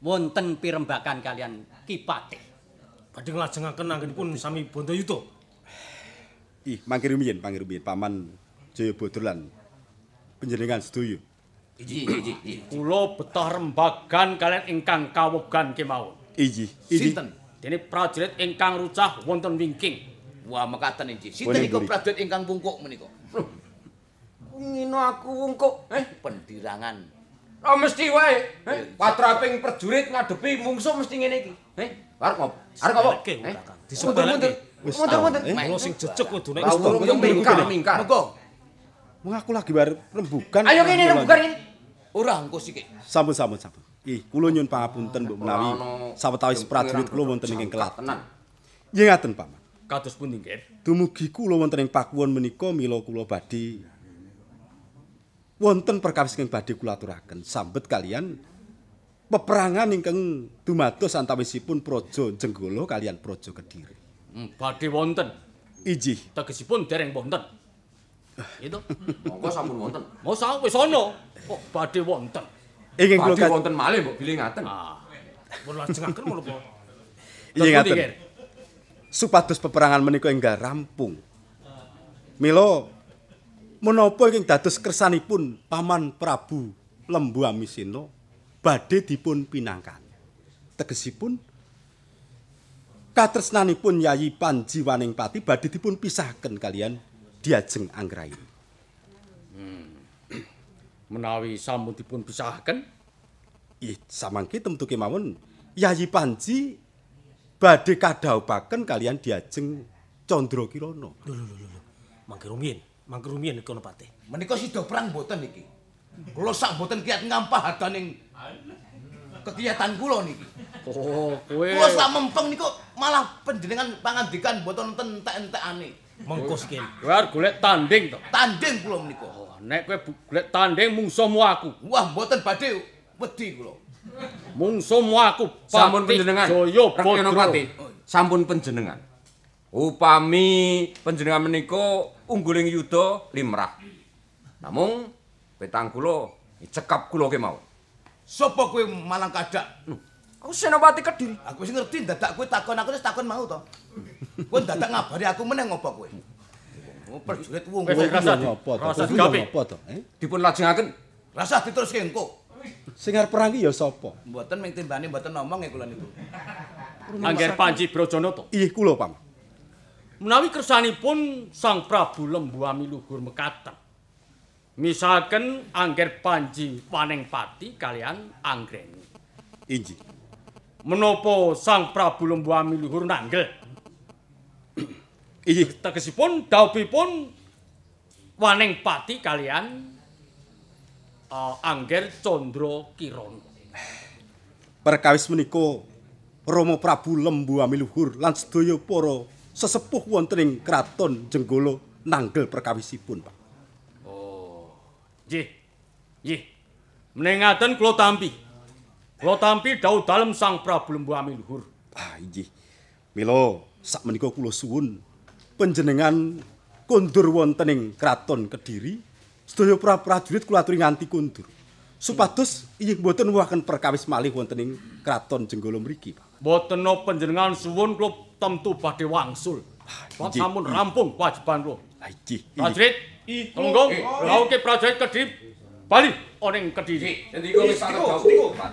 wonten pirembakan kalian Ki Patih. Badhe nglajengaken anggenipun sami Bondayuda. Ih, mangkir rumiyin, mangkir rumiyin, Paman Jayabadra lan penjenengan sedoyo. Iji, iji, iji. Kulo betah rembagan kalian ingkang kawogan kemawon. Iji, iji. Sinten? Dini prajurit ingkang rucah wonten wingking. Wah, mekatan iji. Sinten iku prajurit ingkang bungkuk meniko. Ngino aku bungkuk. Eh, pendirangan. Oh, mesti wae. Eh, patraping eh, prajurit ngadepi mungsu mesti ngene iki. Eh, arep ngop. Arep ngop. Eh, disebelake. Mundur-mundur. Eh? Mulo sing jejeg kudune. Mungkin mingkar. Mengko. Mengaku lagi bar rembugan. Ayo kene rembugan kene. Ora angkos iki. Sampun sampun sampun. Ih, kula nyuwun pangapunten Mbok menawi sawetawis prajurit kula wonten ing kelat. Nggih ngaten, Pak. Kados pun nggih. Dumugi kula wonten ing pakuwon menika mila kula badhe wonten perkawis ing badhe kula aturaken sambet kalian peperangan ingkang dumados antawisipun Praja Jenggala kalian Praja Kediri. Hmm, badhe wonten. Ijih. Tegesipun dereng wonten. Itu. Monggo sampun wonten. Mosa wis ana. Kok badhe wonten. Inggih wonten malih mbok bilih ngaten. Ah. Pun lajengaken mulo po. ngaten. Supados peperangan menika enggak rampung. Milo menapa ingkang dados kersanipun Paman Prabu Lembu Amisina badhe dipun pinangkan. Tegesipun katresnanipun Yayi Panjiwaning Pati badhe dipun pisahken kalian diajeng anggrahin. Hmm. Menawi sampun dipun pisahaken, ih samangki temtu kemawon Yayi Panji badhe kadhaupaken kalian diajeng Candra Kirana. Lho lho lho. Mangke rumiyin, mangke rumiyin iki ana pate. Menika sida perang iki. Kula sak boten kiat ngampah hadaning kegiatan kula niki. Oh, kowe. Kula sak mempeng niku malah penjenengan pangandikan boten enten entekane. Ente mengko sekil. Kowe arek golek tanding to? Tanding kula menika. Oh, nek kowe golek tanding mungsuhmu aku. Wah, mboten badhe wedi kula. Mungsuhmu aku. Sampun panjenengan. Jaya Padrapati. Sampun panjenengan. Upami panjenengan menika ungguling yuda limrah. Namung petang kula cekap kula ke mau. Sopo kowe malang kadak? Aku senopati kediri. Aku sing ngerti dadak kowe takon aku wis takon mau to. Kowe dadak ngabari aku meneng ngopo kowe? Oh, perjulit wong. Wis ngopo to? Rasah eh? Dipun lajengaken. Rasah diteruske engko. Sing arep perang ki ya sapa? Mboten ming timbane mboten ngomong e kula niku. Angger Panji Brajanata. Ih, kula pam. Menawi kersanipun Sang Prabu Lembu Amiluhur mekaten. Misalkan Angger Panji paning pati kalian Anggreni. Inji. Menopo Sang Prabu Lembu Amiluhur nanggel? Iya. Tegesipun daupipun waneng pati kalian uh, Angger Condro Kirono. Perkawis meniko Romo Prabu Lembu Amiluhur lan sedaya para sesepuh wonten ing kraton Jenggolo nanggel perkawisipun, Pak. Oh. Nggih. Nggih. Menengaten kula tampi. Kula tampi dawuh dalem Sang Prabu Lembu Amiluhur. Ah, nggih. Mila sak menika kula suwun panjenengan kundur wonten ing kraton Kediri sedaya prajurit kula nganti kundur supados inggih mboten wahaken perkawis malih wonten ing kraton Jenggala mriki Pak mboten no panjenengan suwun kula tentu badhe wangsul Pak ah, sampun rampung wajiban kula ah, iki prajurit monggo eh, eh. lawuhke prajurit Kediri bali ning Kediri sendika wis arep gawe Pak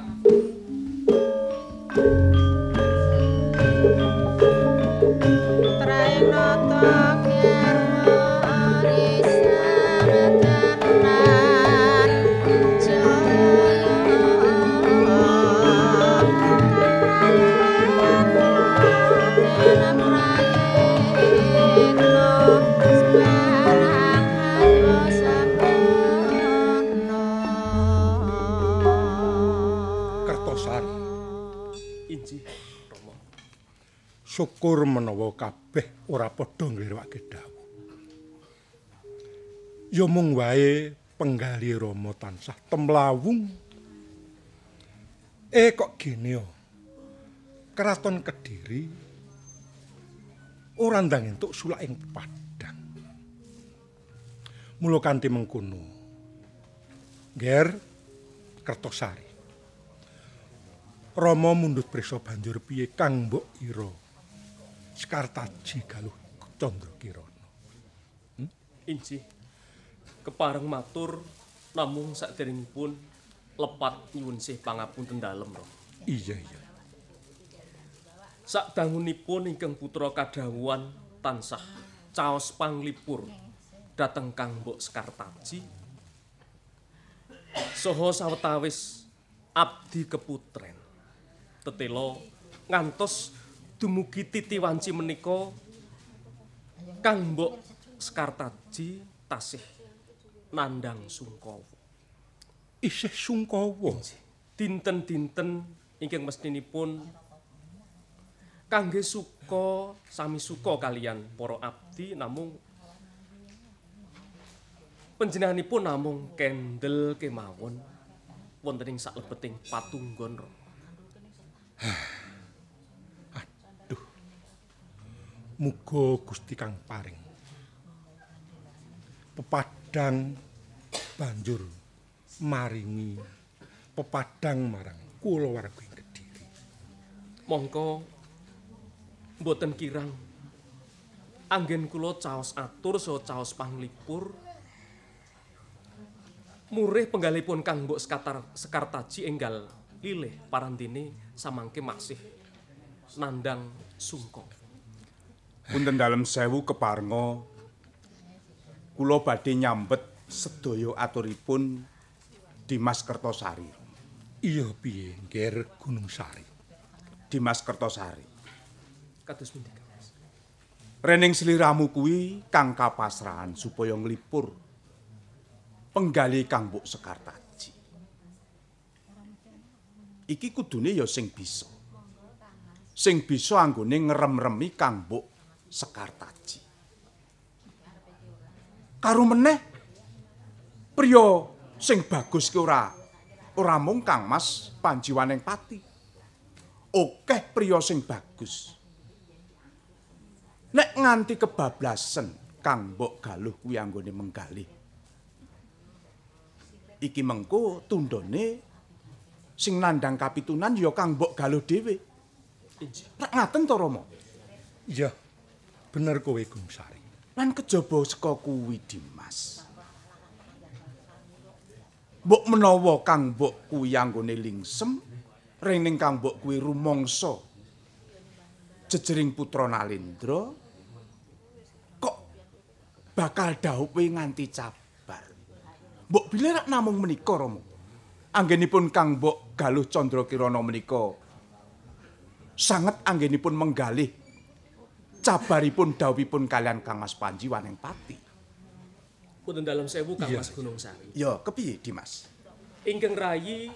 syukur menawa kabeh ora padha ngliwake dawuh. Yo mung wae penggali Rama tansah temlawung. Eh kok gene yo. Keraton Kediri ora ndang entuk sulak ing Padang. Mula kanthi mengkono. Ger Kertosari. Rama mundut priksa banjur piye Kang Mbok Ira? Skartaji Galuh Candra kirono. Hmm? Inci. Kepareng matur namung saderengipun lepat nyuwun sih pangapunten dalem, Rong. Iya, iya. Sakdangunipun ingkang putra kadhawuhan tansah caos panglipur dateng Kang Mbok Skartaji. Soho sawetawis abdi keputren. Tetelo ngantos dumugi titi wanci menika kang mbok sekartaji tasih nandang sungkawa isih sungkawa dinten-dinten ingkang mestinipun kangge suka sami suka kalian para abdi namung panjenenganipun namung kendel kemawon wonten ing salebeting patunggon muga Gusti kang paring pepadang banjur maringi pepadang marang kulawarga ing Kediri mongko mboten kirang anggen kula caos atur saha so caos panglipur murih penggalipun kang mbok sekartaji enggal lileh parantini, samangke masih nandang sungkong punten dalem sewu keparngo kulo badhe nyambet sedaya aturipun Dimas Kertosari. Iya piye, Ger Gunung Sari. Dimas Kertosari. Kados pundi, Reneng Rening sliramu kuwi kang kapasrahan supaya nglipur penggali Kang Buk Sekartaji. Iki kudune ya sing bisa. Sing bisa anggone ngerem-remi Kang Buk sekar taji. Karo meneh priya sing bagus ki ora ora mung Kang Mas panjiwaning pati. Okeh priya sing bagus. Nek nganti kebablasan Kang Mbok galuh kuwi anggone menggali. Iki mengko tundone sing nandang kapitunan ya Kang Mbok galuh dhewe. Injih. Nek ngaten to Rama? Iya. bener kowe Gumsari. Lan kejaba saka kuwi Dimas. Mbok menawa Kang Mbok kuwi anggone lingsem, rening Kang Mbok kuwi rumangsa jejering putra Nalendra kok bakal dawuhe nganti cabar. Mbok bile namung menika Rama. Anggenipun Kang Mbok Galuh Candra Kirana menika sanget anggenipun menggalih cabaripun dawipun kalian Kang Mas Panji waning pati. Punten dalam sewu Kang Mas Gunung Sari. Ya, kepiye Dimas? Ingkang rayi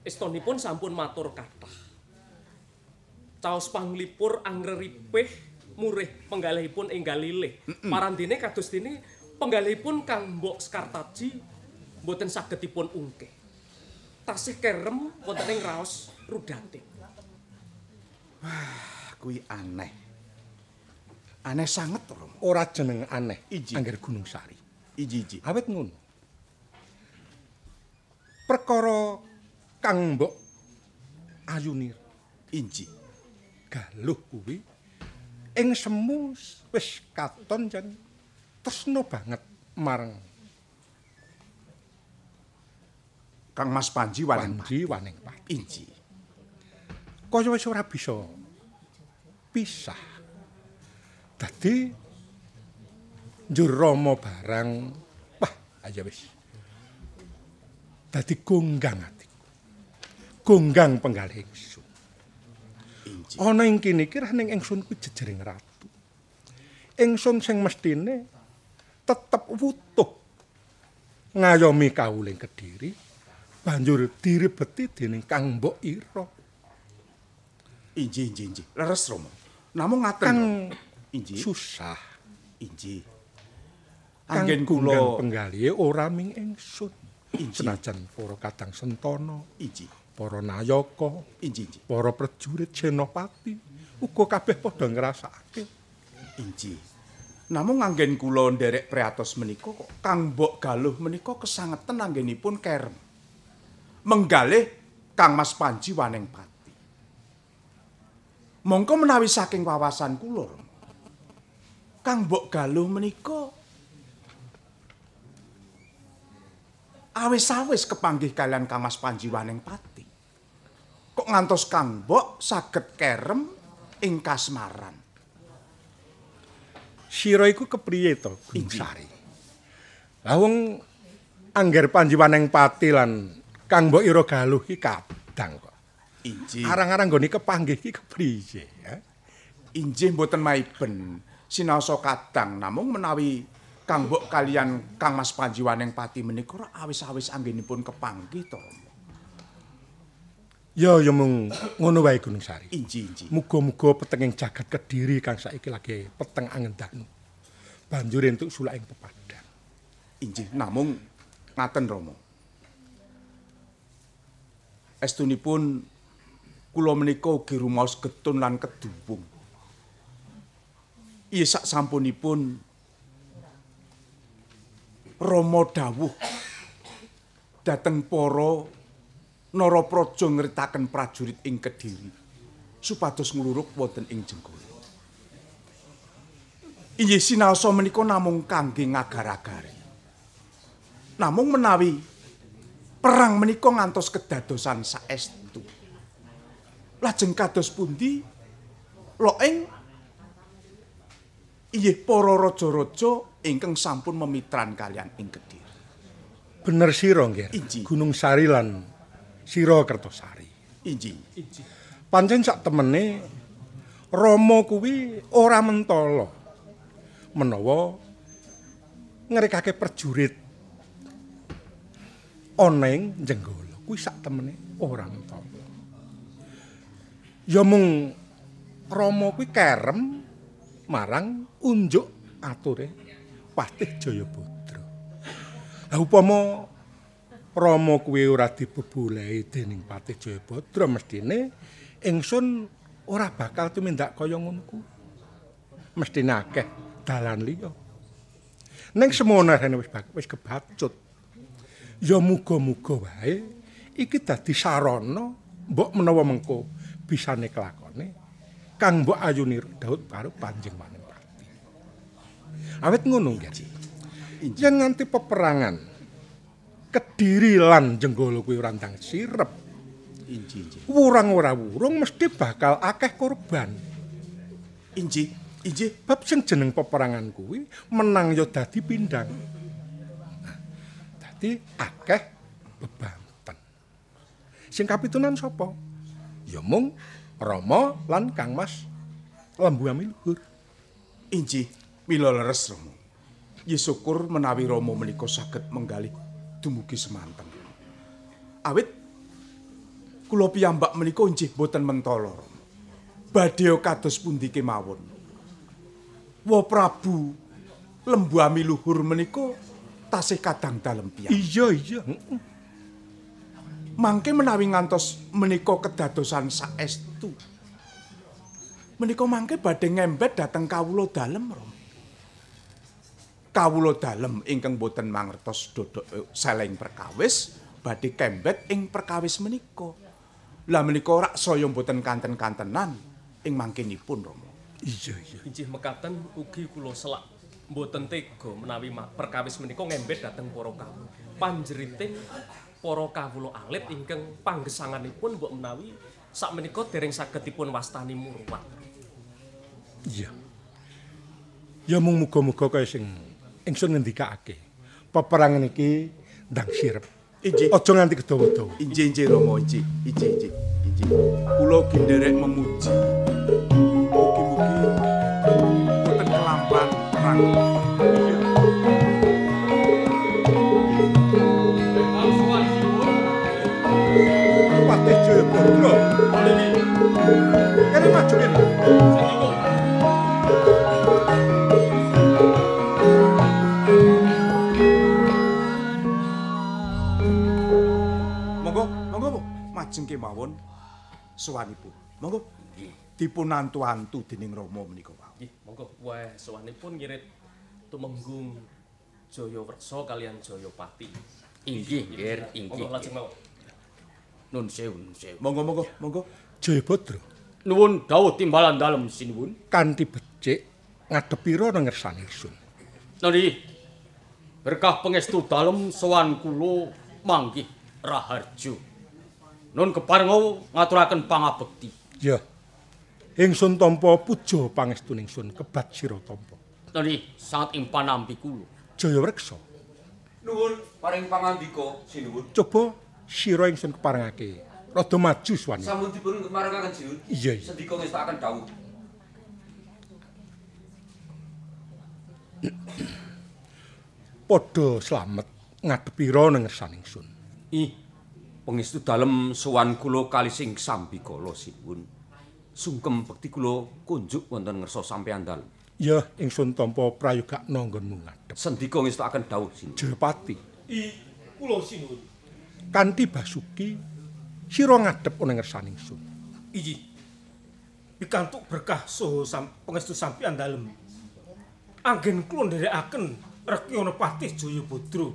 Estonipun sampun matur kathah. Caos panglipur angreripih murih penggalihipun enggal lilih. Parandene kados dene penggalihipun Kang Mbok Skartaji mboten sagedipun ungkeh. Tasih kerem wonten ing raos rudating. kuwi aneh. Aneh sangat, Romo. Ora jeneng aneh. Iji. Gunung Sari. Iji, iji. ngono. Perkara kang mbok ayunir. Inji. Galuh kuwi ing semu wis katon jan tresno banget marang Kang Mas Panji waning Panji Inji. Kaya wis ora bisa pisah. Dadi njurama barang wah aja wis. Dadi gonggang atiku. Gonggang penggalih ingsun. Ana ing kene iki ning ingsun ku jejering ratu. Ingsun sing mestine tetep wutuh ngayomi kawuling Kediri banjur diribeti dening Kang Mbok Ira. Inji inji inji. Leres Romo. namun ngaten inji susah inji angen kula penggalihe ora ming ingsun senajan para kadang sentana inji para nayaka inji inji para prajurit senopati uga kabeh padha ngrasakake inji namun ngangen kula nderek priatos menika kok kang mbok galuh menika kesangeten anggenipun kerem menggalih kang mas panji waneng pati mongko menawi saking wawasan kula kang mbok galuh menika awes-awes kepanggih kalian kamas panji waning pati kok ngantos kang mbok saged kerem ing kasmaran Siro iku kepriye to Gunsari Lah wong anggar panjiwaneng pati lan Kang Mbok Ira galuh iki kadang Inji. Arang-arang goni kepanggih ki kepriye, ya. Inji mboten maiben. Sinasa kadang namung menawi Kang Mbok kalian Kang Mas Panjiwaning Pati menika ora awis-awis anggenipun kepanggih to. Ya ya mung ngono wae Gunung Sari. Inji inji. Muga-muga peteng ing jagat Kediri Kang saiki lagi peteng angendahmu. Banjur entuk sulak ing pepadang. Inji, namung ngaten Rama. Estunipun pun kula menika ugi rumaos getun lan kedubung. Iye sak sampunipun Romo dawuh dhateng para Narapraja ngritaken prajurit ing Kediri supados ngluruk wonten ing jenggala. Iye sinaosa menika namung kangge ngagar-agari. Namung menawi perang menika ngantos kedadosan saestu. lajeng kados pundi lo loeng iye para raja-raja ingkang sampun memitran kalian ing Kediri. Bener sira nggih. Gunung Sari lan Sira Kertosari. Inji. Panjen Pancen sak temene Rama kuwi ora mentolo. Menawa ngrekake perjurit oneng jenggolo kuwi sak temene orang mentolo. ya mung Rama kuwi kerem marang unjuk ature Patih Jaya Jayabadra. Lah upama Rama kuwi ora dibebulehi dening Patih Jaya Jayabadra mestine ingsun ora bakal tumindak kaya ngono ku. Mestine nakeh dalan liya. Ning semono rene wis wis kebacut. Ya muga-muga wae iki dadi sarana mbok menawa mengko bisane kelakone kang mbok ayuni Daud karo panjeng manempati. Awit ngono nggih. Yen nganti peperangan Kediri lan Jenggolo kuwi ora ndang sirep. Inji inji. Wurang ora wurung mesti bakal akeh korban. Inji inji bab sing jeneng peperangan kuwi menang ya dadi pindang. Dadi akeh bebanten. Sing kapitunan sapa? ya mung Rama lan Kang Mas Lembu Amilur. Inji, mila leres Rama. Ya syukur menawi Rama menika saged menggalih dumugi semanten. Awit kula piyambak menika inggih boten mentala. Badhe kados pundi kemawon. Wa Prabu Lembu Amiluhur menika tasih kadang dalem piyambak. Iya, iya. mangke menawi ngantos menika kedadosan saestu menika mangke badhe ngembet dhateng kawula dalem rom kawula dalem ingkang boten mangertos dodok eh, seleng perkawis badhe kembet ing perkawis menika lah menika rak saya boten kanten-kantenan ing mangkinipun rom iya iya inggih mekaten ugi kula selak mboten tega menawi perkawis menika ngembet dhateng para kamu. panjeriting para kawula alit ingkang panggesanganipun mbok menawi sakmenika dereng saged dipun wastani murwat. Iya. Ya mung muga-muga kaya sing ingsun ngendikake. Peperangan iki ndang sirep. Inji. Aja nganti kedawa-dawa. Inji inji Rama inji. Inji inji. Inji. Kula ginderek memuji. Mugi-mugi boten kelampan perang. futuro. ¿Quieres más, Chuquero? Monggo, monggo, bu. Macem ke mawon. Suwani pun. Monggo. Tipu nantu-antu dining romo menikah. Monggo, weh, suwani ngirit tumenggung Jaya Werso kalian Joyo Pati. Inggi, ngir, inggi. Monggo, lajeng mawon. Nun sewu, nun sewu. Monggo, monggo, —Jaya bodro. Nuwun dawuh timbalan dalem sinuwun. Kanthi becik ngadepi rono ngersani ingsun. Nuri. Berkah pangestu dalem sowan kula mangkih Raharjo. Nun keparengo ngaturaken pangabekti. Ya. Ingsun tampa puja pangestu ningsun, kebat sira tampa. Nuri, sangat ing panampi —Jaya Jayawreksa. Nuwun paring pangandika sinuwun. Coba sira ing sun keparengake rada maju swan sampun dipun kemarengaken jiwa iya iya sedika wis takaken dawuh padha slamet ngadepi ra nang ngersan ingsun i pengestu dalem suwan kula kali sing sambi kala sipun sungkem bekti kula kunjuk wonten ngersa sampean dal Ya, ingsun tampa prayoga nanggonmu ngadhep. Sendika ngestakaken dawuh sinten? Jepati. I, kula sinuwun. kanthi Basuki sira ngadhep ana ngersaning sun. Iji. Pikantuk berkah soho pangestu sampeyan dalem. Anggen kula nderekaken Rekyana Patih Jayabadra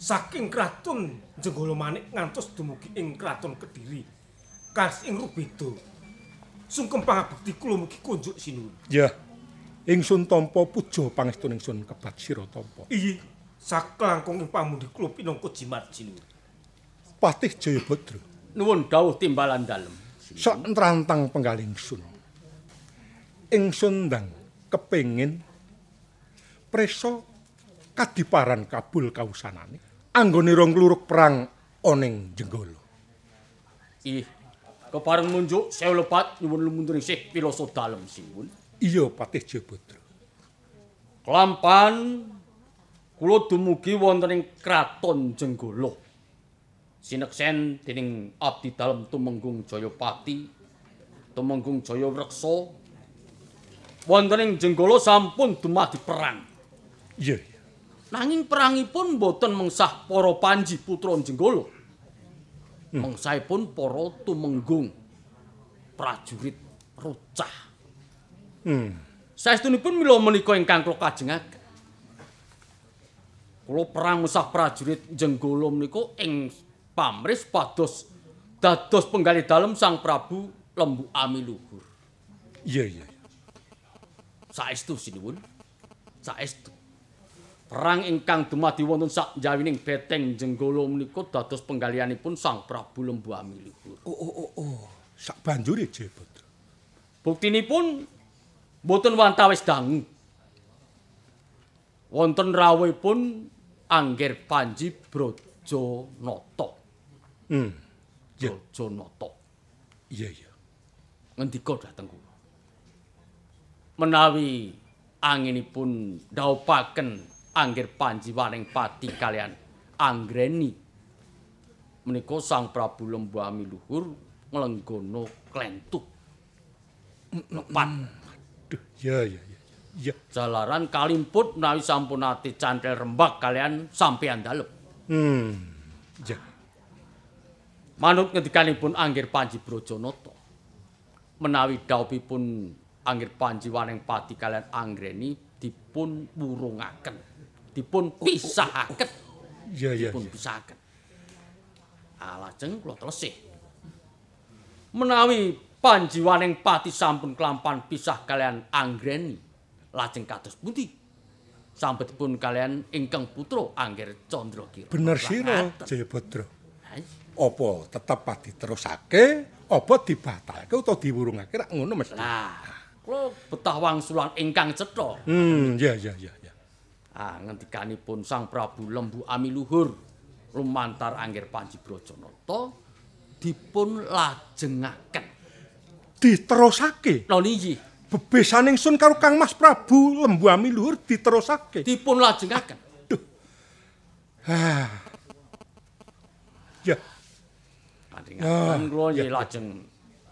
saking kraton Jenggala Manik ngantos dumugi ing kraton Kediri. Kas ing Rubeda. Sungkem pangabakti kula mugi kunjuk sinuwun. Ya. Ingsun tampa puja pangestu ingsun kebat sira tampa. Iji. Saklangkung ing pamundi kula pinangka jimat sinuwun. Patih Jayabadra. Nuwun dawuh timbalan dalem. Sok nrantang penggaling sun. Ingsun ndang kepengin preso kadiparan kabul kausanane anggone rong perang oning jenggolo. Ih, kepareng munjuk saya lepat nyuwun lumundur isih pirasa dalem sinuwun. Iya Patih Jayabadra. Kelampan kula dumugi wonten ing kraton jenggolo. sineksen dening di dalem Tumenggung Jayapati Tumenggung Jayawreksa wonten ing Jenggala sampun dumadi perang iya yeah. nanging perangipun boten mengsah para panji putra Jenggala hmm. mengsah pun para Tumenggung prajurit Rocah. hmm saestunipun mila menika ingkang kula kajengaken Kulo perang usah prajurit jenggolo meniko ing pamris pados dados penggali dalem Sang Prabu Lembu Amiluhur. Luhur. Iya iya. Saestu sinuwun. Saestu. Perang ingkang dumadi wonten sak jawining beteng Jenggolo menika dados penggalianipun Sang Prabu Lembu Amiluhur. Oh oh oh. oh. Sak banjure jebot. Buktinipun mboten wantawis dangu. Wonten rawuhipun Angger Panji Brajanata. Hmm. Yeah. Jo Noto. Iya, yeah, iya. Yeah. Ngendika dhateng Menawi anginipun daupaken anggir panji waning pati kalian anggreni menika Sang Prabu Lembu luhur nglenggono klentuk. Nepat. Aduh, ya ya ya. Ya jalaran kalimput menawi sampun ati cantel rembak kalian sampean dalem. Hmm. Ya. manut ngendikanipun Anggir Panji Brajanata menawi daupipun Anggir Panji waneng pati kalian Anggreni dipun wurungaken dipun pisahaken iya iya dipun pisahaken alajeng ah, kula telesih menawi Panji waneng pati sampun kelampan pisah kalian Anggreni lajeng kados pundi dipun kalian ingkang putra Anggir Candra Kira bener sira Jayabadra Opo tetep padhi opo apa dibatalke utawa diwurungake rak ngono mesti Lah, kula betah wangsulan ingkang cetha hmm iya iya iya ya. ah ngendikanipun Sang Prabu Lembu Amiluhur lumantar anggir Panji Brajanata dipun lajengaken diterusake lho niki bebesan ingsun karo Kang Mas Prabu Lembu Amiluhur diterusake dipun lajengaken duh ha ah. ya sing ngaten kula nggih lajeng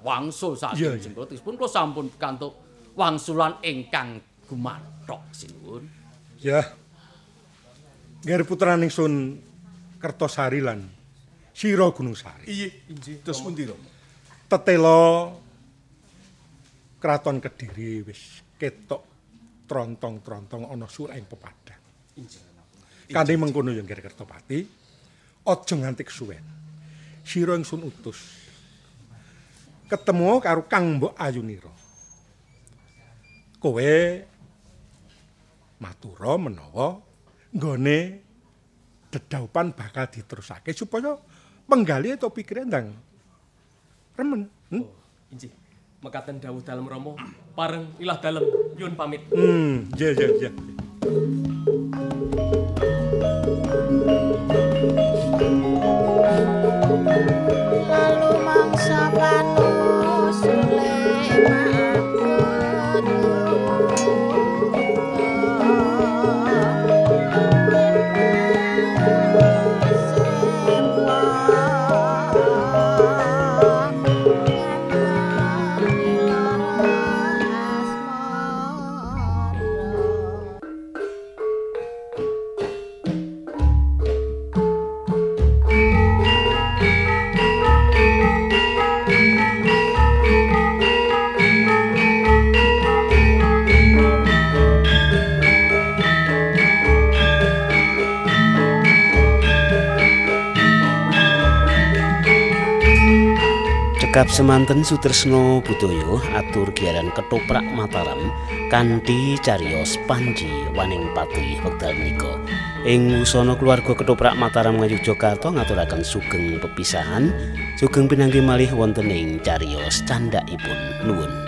wangsul sak jenggotis pun kula sampun kantuk wangsulan ingkang gumathok sinuwun. Ya. Ger putra ning sun Kertosari lan Sira Gunung Sari. Iye, inji. Terus pundi to? Tetelo Kraton Kediri wis ketok trontong-trontong ana surah ing pepadang. Inji. Kanthi mengkono ya Ger Kertopati. Ojo nganti kesuwen. sira ingsun utus. Ketemu karo Kang Mbok Ayunira. Kowe matura menawa nggone dedaupan bakal diterusake supaya penggali to pikiran dang Remen. Hmm? Oh, inci. Mekaten dawuh dalem Rama, pareng ilah dalem nyun pamit. Hmm, iya iya iya. Cakap semanten Sutresno Budoyo atur giaran ketoprak Mataram kanthi carios Panji Waning Pati wekdal menika. Ing wusana keluarga ketoprak Mataram Ngayogyakarta ngaturaken sugeng pepisahan sugeng pinanggih malih wonten ing carios candhakipun nuwun.